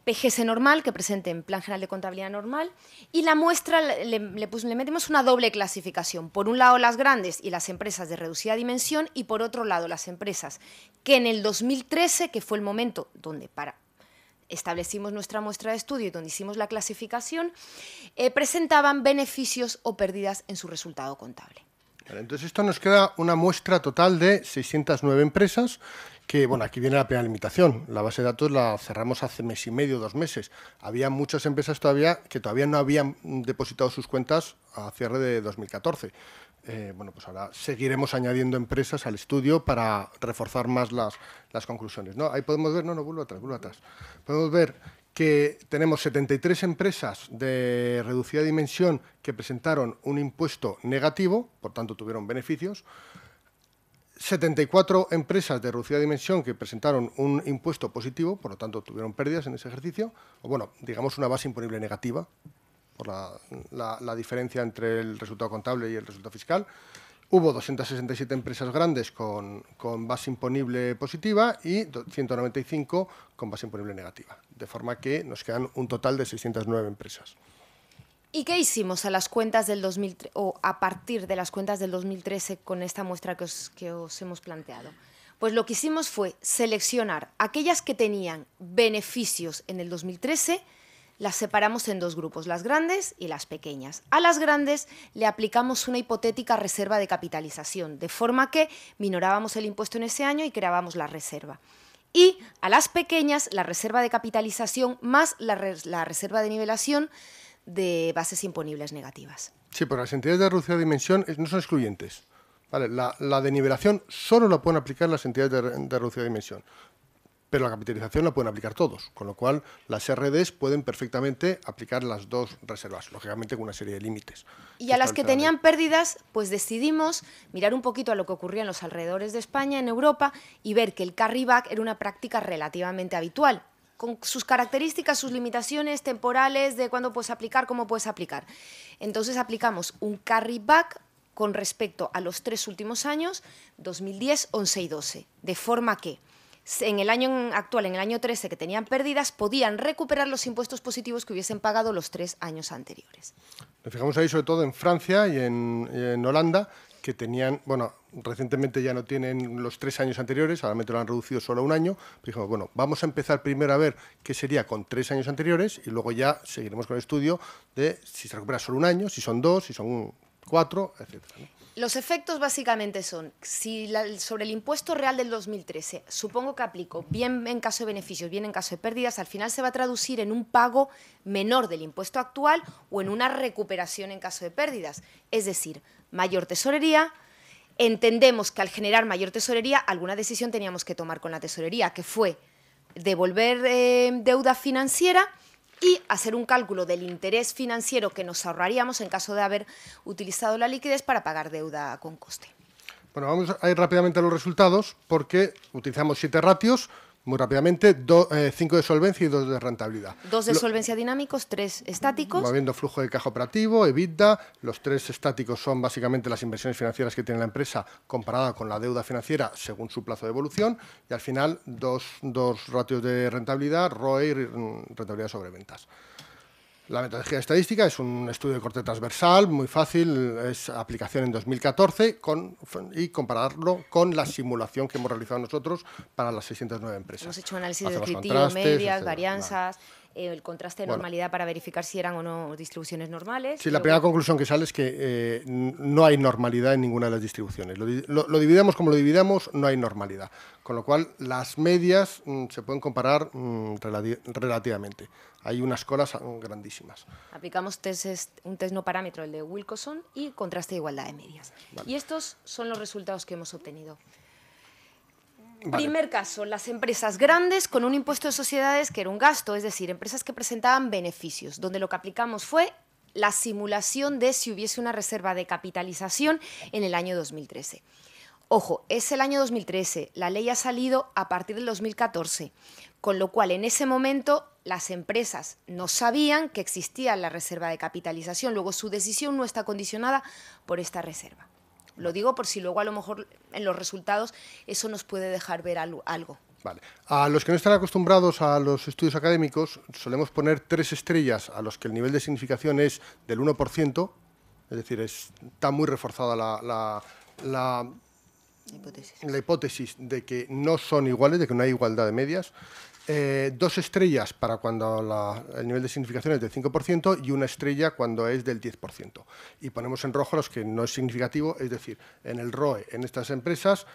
Speaker 3: PGC normal, que en Plan General de Contabilidad normal, y la muestra le, metemos una doble clasificación. Por un lado las grandes y las empresas de reducida dimensión, y por otro lado las empresas que en el 2013, que fue el momento donde para establecimos nuestra muestra de estudio y donde hicimos la clasificación, eh, presentaban beneficios o pérdidas en su resultado contable.
Speaker 8: Entonces esto nos queda una muestra total de 609 empresas que, bueno, aquí viene la primera limitación. La base de datos la cerramos hace mes y medio, dos meses. Había muchas empresas todavía que todavía no habían depositado sus cuentas a cierre de 2014. Eh, bueno, pues ahora seguiremos añadiendo empresas al estudio para reforzar más las, conclusiones. ¿no? Ahí podemos ver, no, no, vuelvo atrás, vuelvo atrás. Podemos ver que tenemos 73 empresas de reducida dimensión que presentaron un impuesto negativo, por tanto tuvieron beneficios, 74 empresas de reducida dimensión que presentaron un impuesto positivo, por lo tanto tuvieron pérdidas en ese ejercicio, o bueno, digamos una base imponible negativa, por la, diferencia entre el resultado contable y el resultado fiscal. Hubo 267 empresas grandes con, con base imponible positiva y 195 con base imponible negativa, de forma que nos quedan un total de 609 empresas.
Speaker 3: ¿Y qué hicimos a las cuentas del 2013 o a partir de las cuentas del 2013 con esta muestra que os, hemos planteado? Pues lo que hicimos fue seleccionar aquellas que tenían beneficios en el 2013 las separamos en dos grupos, las grandes y las pequeñas. A las grandes le aplicamos una hipotética reserva de capitalización, de forma que minorábamos el impuesto en ese año y creábamos la reserva. Y a las pequeñas la reserva de capitalización más la reserva de nivelación de bases imponibles negativas.
Speaker 8: Sí, porque las entidades de de dimensión eh, no son excluyentes. Vale, la, denivelación solo la pueden aplicar las entidades de, de dimensión, pero la capitalización la pueden aplicar todos, con lo cual las RDs pueden perfectamente aplicar las dos reservas, lógicamente con una serie de límites.
Speaker 3: Y a las que tenían pérdidas, pues decidimos mirar un poquito a lo que ocurría en los alrededores de España, en Europa, y ver que el carryback era una práctica relativamente habitual con sus características, sus limitaciones temporales de cuándo puedes aplicar, cómo puedes aplicar. Entonces aplicamos un carry back con respecto a los tres últimos años, 2010, 11 y 12, de forma que en el año actual, en el año 13, que tenían pérdidas, podían recuperar los impuestos positivos que hubiesen pagado los tres años anteriores.
Speaker 8: Nos fijamos ahí sobre todo en Francia y en, y en Holanda, que tenían, bueno, recientemente ya no tienen los tres años anteriores, ahora lo han reducido solo a un año, pero dijimos, bueno, vamos a empezar primero a ver qué sería con tres años anteriores y luego ya seguiremos con el estudio de si se recupera solo un año, si son dos, si son cuatro, etc.
Speaker 3: Los efectos básicamente son, si sobre el impuesto real del 2013, supongo que aplico, bien en caso de beneficios, bien en caso de pérdidas, al final se va a traducir en un pago menor del impuesto actual o en una recuperación en caso de pérdidas. Es decir, mayor tesorería, entendemos que al generar mayor tesorería alguna decisión teníamos que tomar con la tesorería, que fue devolver eh, deuda financiera y hacer un cálculo del interés financiero que nos ahorraríamos en caso de haber utilizado la liquidez para pagar deuda con coste.
Speaker 8: Bueno, vamos a ir rápidamente a los resultados porque utilizamos siete ratios, muy rápidamente, eh, cinco de solvencia y dos de rentabilidad. Dos de
Speaker 3: solvencia dinámicos, tres estáticos. Moviendo
Speaker 8: flujo de caja operativo, EBITDA, los tres estáticos son básicamente las inversiones financieras que tiene la empresa comparada con la deuda financiera según su plazo de evolución y al final dos, dos ratios de rentabilidad, ROE y mm, rentabilidad sobre ventas. La metodología estadística es un estudio de corte transversal, muy fácil, es aplicación en 2014 con, y compararlo con la simulación que hemos realizado nosotros para las 609 empresas. Hemos
Speaker 3: hecho un análisis descriptivo, medias, varianzas. Eh, el contraste de normalidad para verificar si eran o no distribuciones normales. Sí, la primera
Speaker 8: conclusión que sale es que eh, no hay normalidad en ninguna de las distribuciones. Lo, lo, dividamos como lo dividamos, no hay normalidad. Con lo cual, las medias mm, se pueden comparar mm, relativamente. Hay unas colas mm, grandísimas.
Speaker 3: Aplicamos un test no parámetro, el de Wilcoson, y contraste de igualdad de medias. Y estos son los resultados que hemos obtenido. Primer caso, las empresas grandes con un impuesto de sociedades que era un gasto, es decir, empresas que presentaban beneficios, donde lo que aplicamos fue la simulación de si hubiese una reserva de capitalización en el año 2013. Ojo, es el año 2013, la ley ha salido a partir del 2014, con lo cual en ese momento las empresas no sabían que existía la reserva de capitalización, luego su decisión no está condicionada por esta reserva. Lo digo por si luego a lo mejor en los resultados eso nos puede dejar ver algo. Vale.
Speaker 8: A los que no están acostumbrados a los estudios académicos, solemos poner tres estrellas a los que el nivel de significación es del 1%, es decir, está muy reforzada la, la, la hipótesis de que no son iguales, de que no hay igualdad de medias. Eh, dos estrellas para cuando el nivel de significación es del 5% y una estrella cuando es del 10%. Y ponemos en rojo los que no es significativo, es decir, en el ROE, en estas empresas,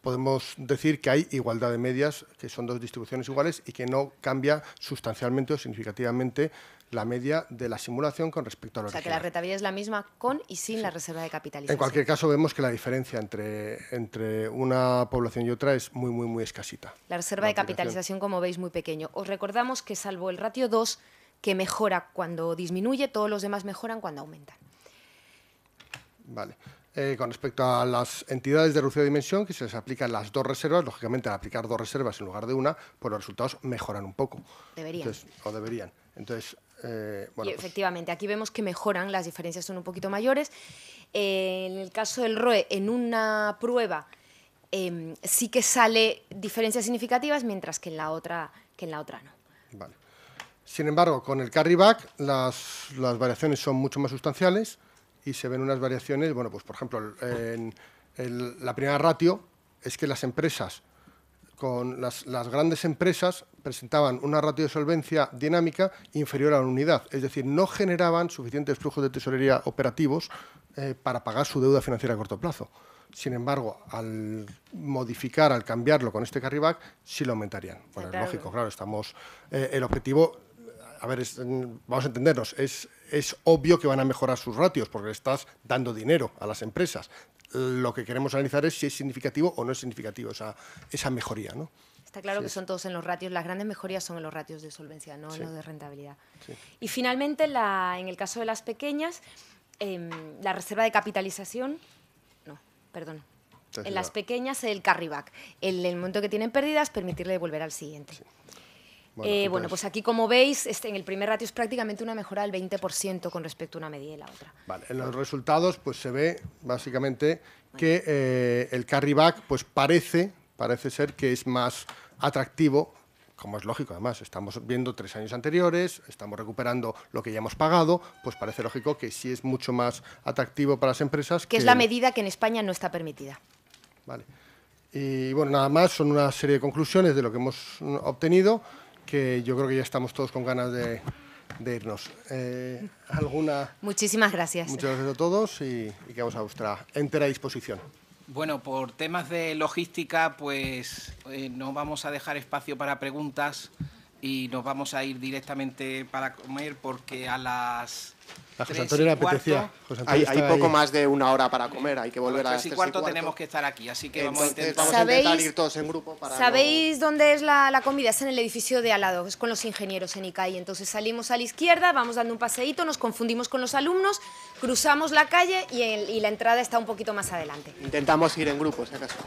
Speaker 8: podemos decir que hay igualdad de medias, que son dos distribuciones iguales y que no cambia sustancialmente o significativamente la media de la simulación con respecto a la O sea, que la
Speaker 3: rentabilidad es la misma con y sin la reserva de capitalización. En cualquier
Speaker 8: caso, vemos que la diferencia entre, entre una población y otra es muy, muy, muy escasita.
Speaker 3: La reserva de capitalización, como veis, muy pequeño. Os recordamos que salvo el ratio 2, que mejora cuando disminuye, todos los demás mejoran cuando aumentan.
Speaker 8: Vale. Eh, con respecto a las entidades de reducida dimensión, que se les aplican las dos reservas, lógicamente al aplicar dos reservas en lugar de una, pues los resultados mejoran un poco. Deberían. o deberían. Entonces, eh, y pues
Speaker 3: efectivamente, aquí vemos que mejoran, las diferencias son un poquito mayores. Eh, en el caso del ROE, en una prueba em, sí que sale diferencias significativas, mientras que en la otra, que en la otra no.
Speaker 8: Vale. Sin embargo, con el carry back las, variaciones son mucho más sustanciales y se ven unas variaciones, bueno, pues por ejemplo, en la primera ratio es que las empresas con las, grandes empresas presentaban una ratio de solvencia dinámica inferior a la unidad, es decir, no generaban suficientes flujos de tesorería operativos eh, para pagar su deuda financiera a corto plazo. Sin embargo, al modificar, al cambiarlo con este carryback, sí lo aumentarían. Bueno, es lógico, claro, estamos. Eh, el objetivo, a ver, mm, vamos a entendernos, es, es obvio que van a mejorar sus ratios porque le estás dando dinero a las empresas, lo que queremos analizar es si es significativo o no es significativo esa, esa mejoría. ¿no?
Speaker 3: Está claro que son todos en los ratios, las grandes mejorías son en los ratios de solvencia, no en los de rentabilidad. Y finalmente, la, en el caso de las pequeñas, em, la reserva de capitalización, no, perdón, en las pequeñas el carryback, el, el momento que tienen pérdidas, permitirle devolver al siguiente. Bueno, eh, pues aquí como veis, este, en el primer ratio es prácticamente una mejora del 20% con respecto a una medida y la otra.
Speaker 8: Vale, en los resultados pues se ve básicamente que eh, el carry back pues parece, parece ser que es más atractivo como es lógico además, estamos viendo tres años anteriores, estamos recuperando lo que ya hemos pagado, pues parece lógico que sí es mucho más atractivo para las empresas. Que, que es la medida
Speaker 3: que en España no está permitida.
Speaker 8: Vale. Y bueno, nada más, son una serie de conclusiones de lo que hemos obtenido que yo creo que ya estamos todos con ganas de, irnos. Eh, ¿Alguna?
Speaker 3: Muchísimas gracias. Muchas
Speaker 8: gracias a todos y, y quedamos a vuestra entera disposición.
Speaker 3: Bueno, por
Speaker 9: temas de logística, pues eh, no vamos a dejar espacio para preguntas y nos vamos a ir directamente para comer porque a las
Speaker 8: La José Antonio le apetecía. Hay, poco más de una hora para comer, hay que volver a las tres y cuarto.
Speaker 9: tenemos que estar aquí,
Speaker 8: así que vamos a intentar, ir todos en grupo. Para ¿Sabéis
Speaker 3: dónde es la, comida? Es en el edificio de al lado, es con los ingenieros en ICAI. Entonces salimos a la izquierda, vamos dando un paseíto, nos confundimos con los alumnos, cruzamos la calle y, y la entrada está un poquito más adelante.
Speaker 2: Intentamos ir en grupo, si acaso.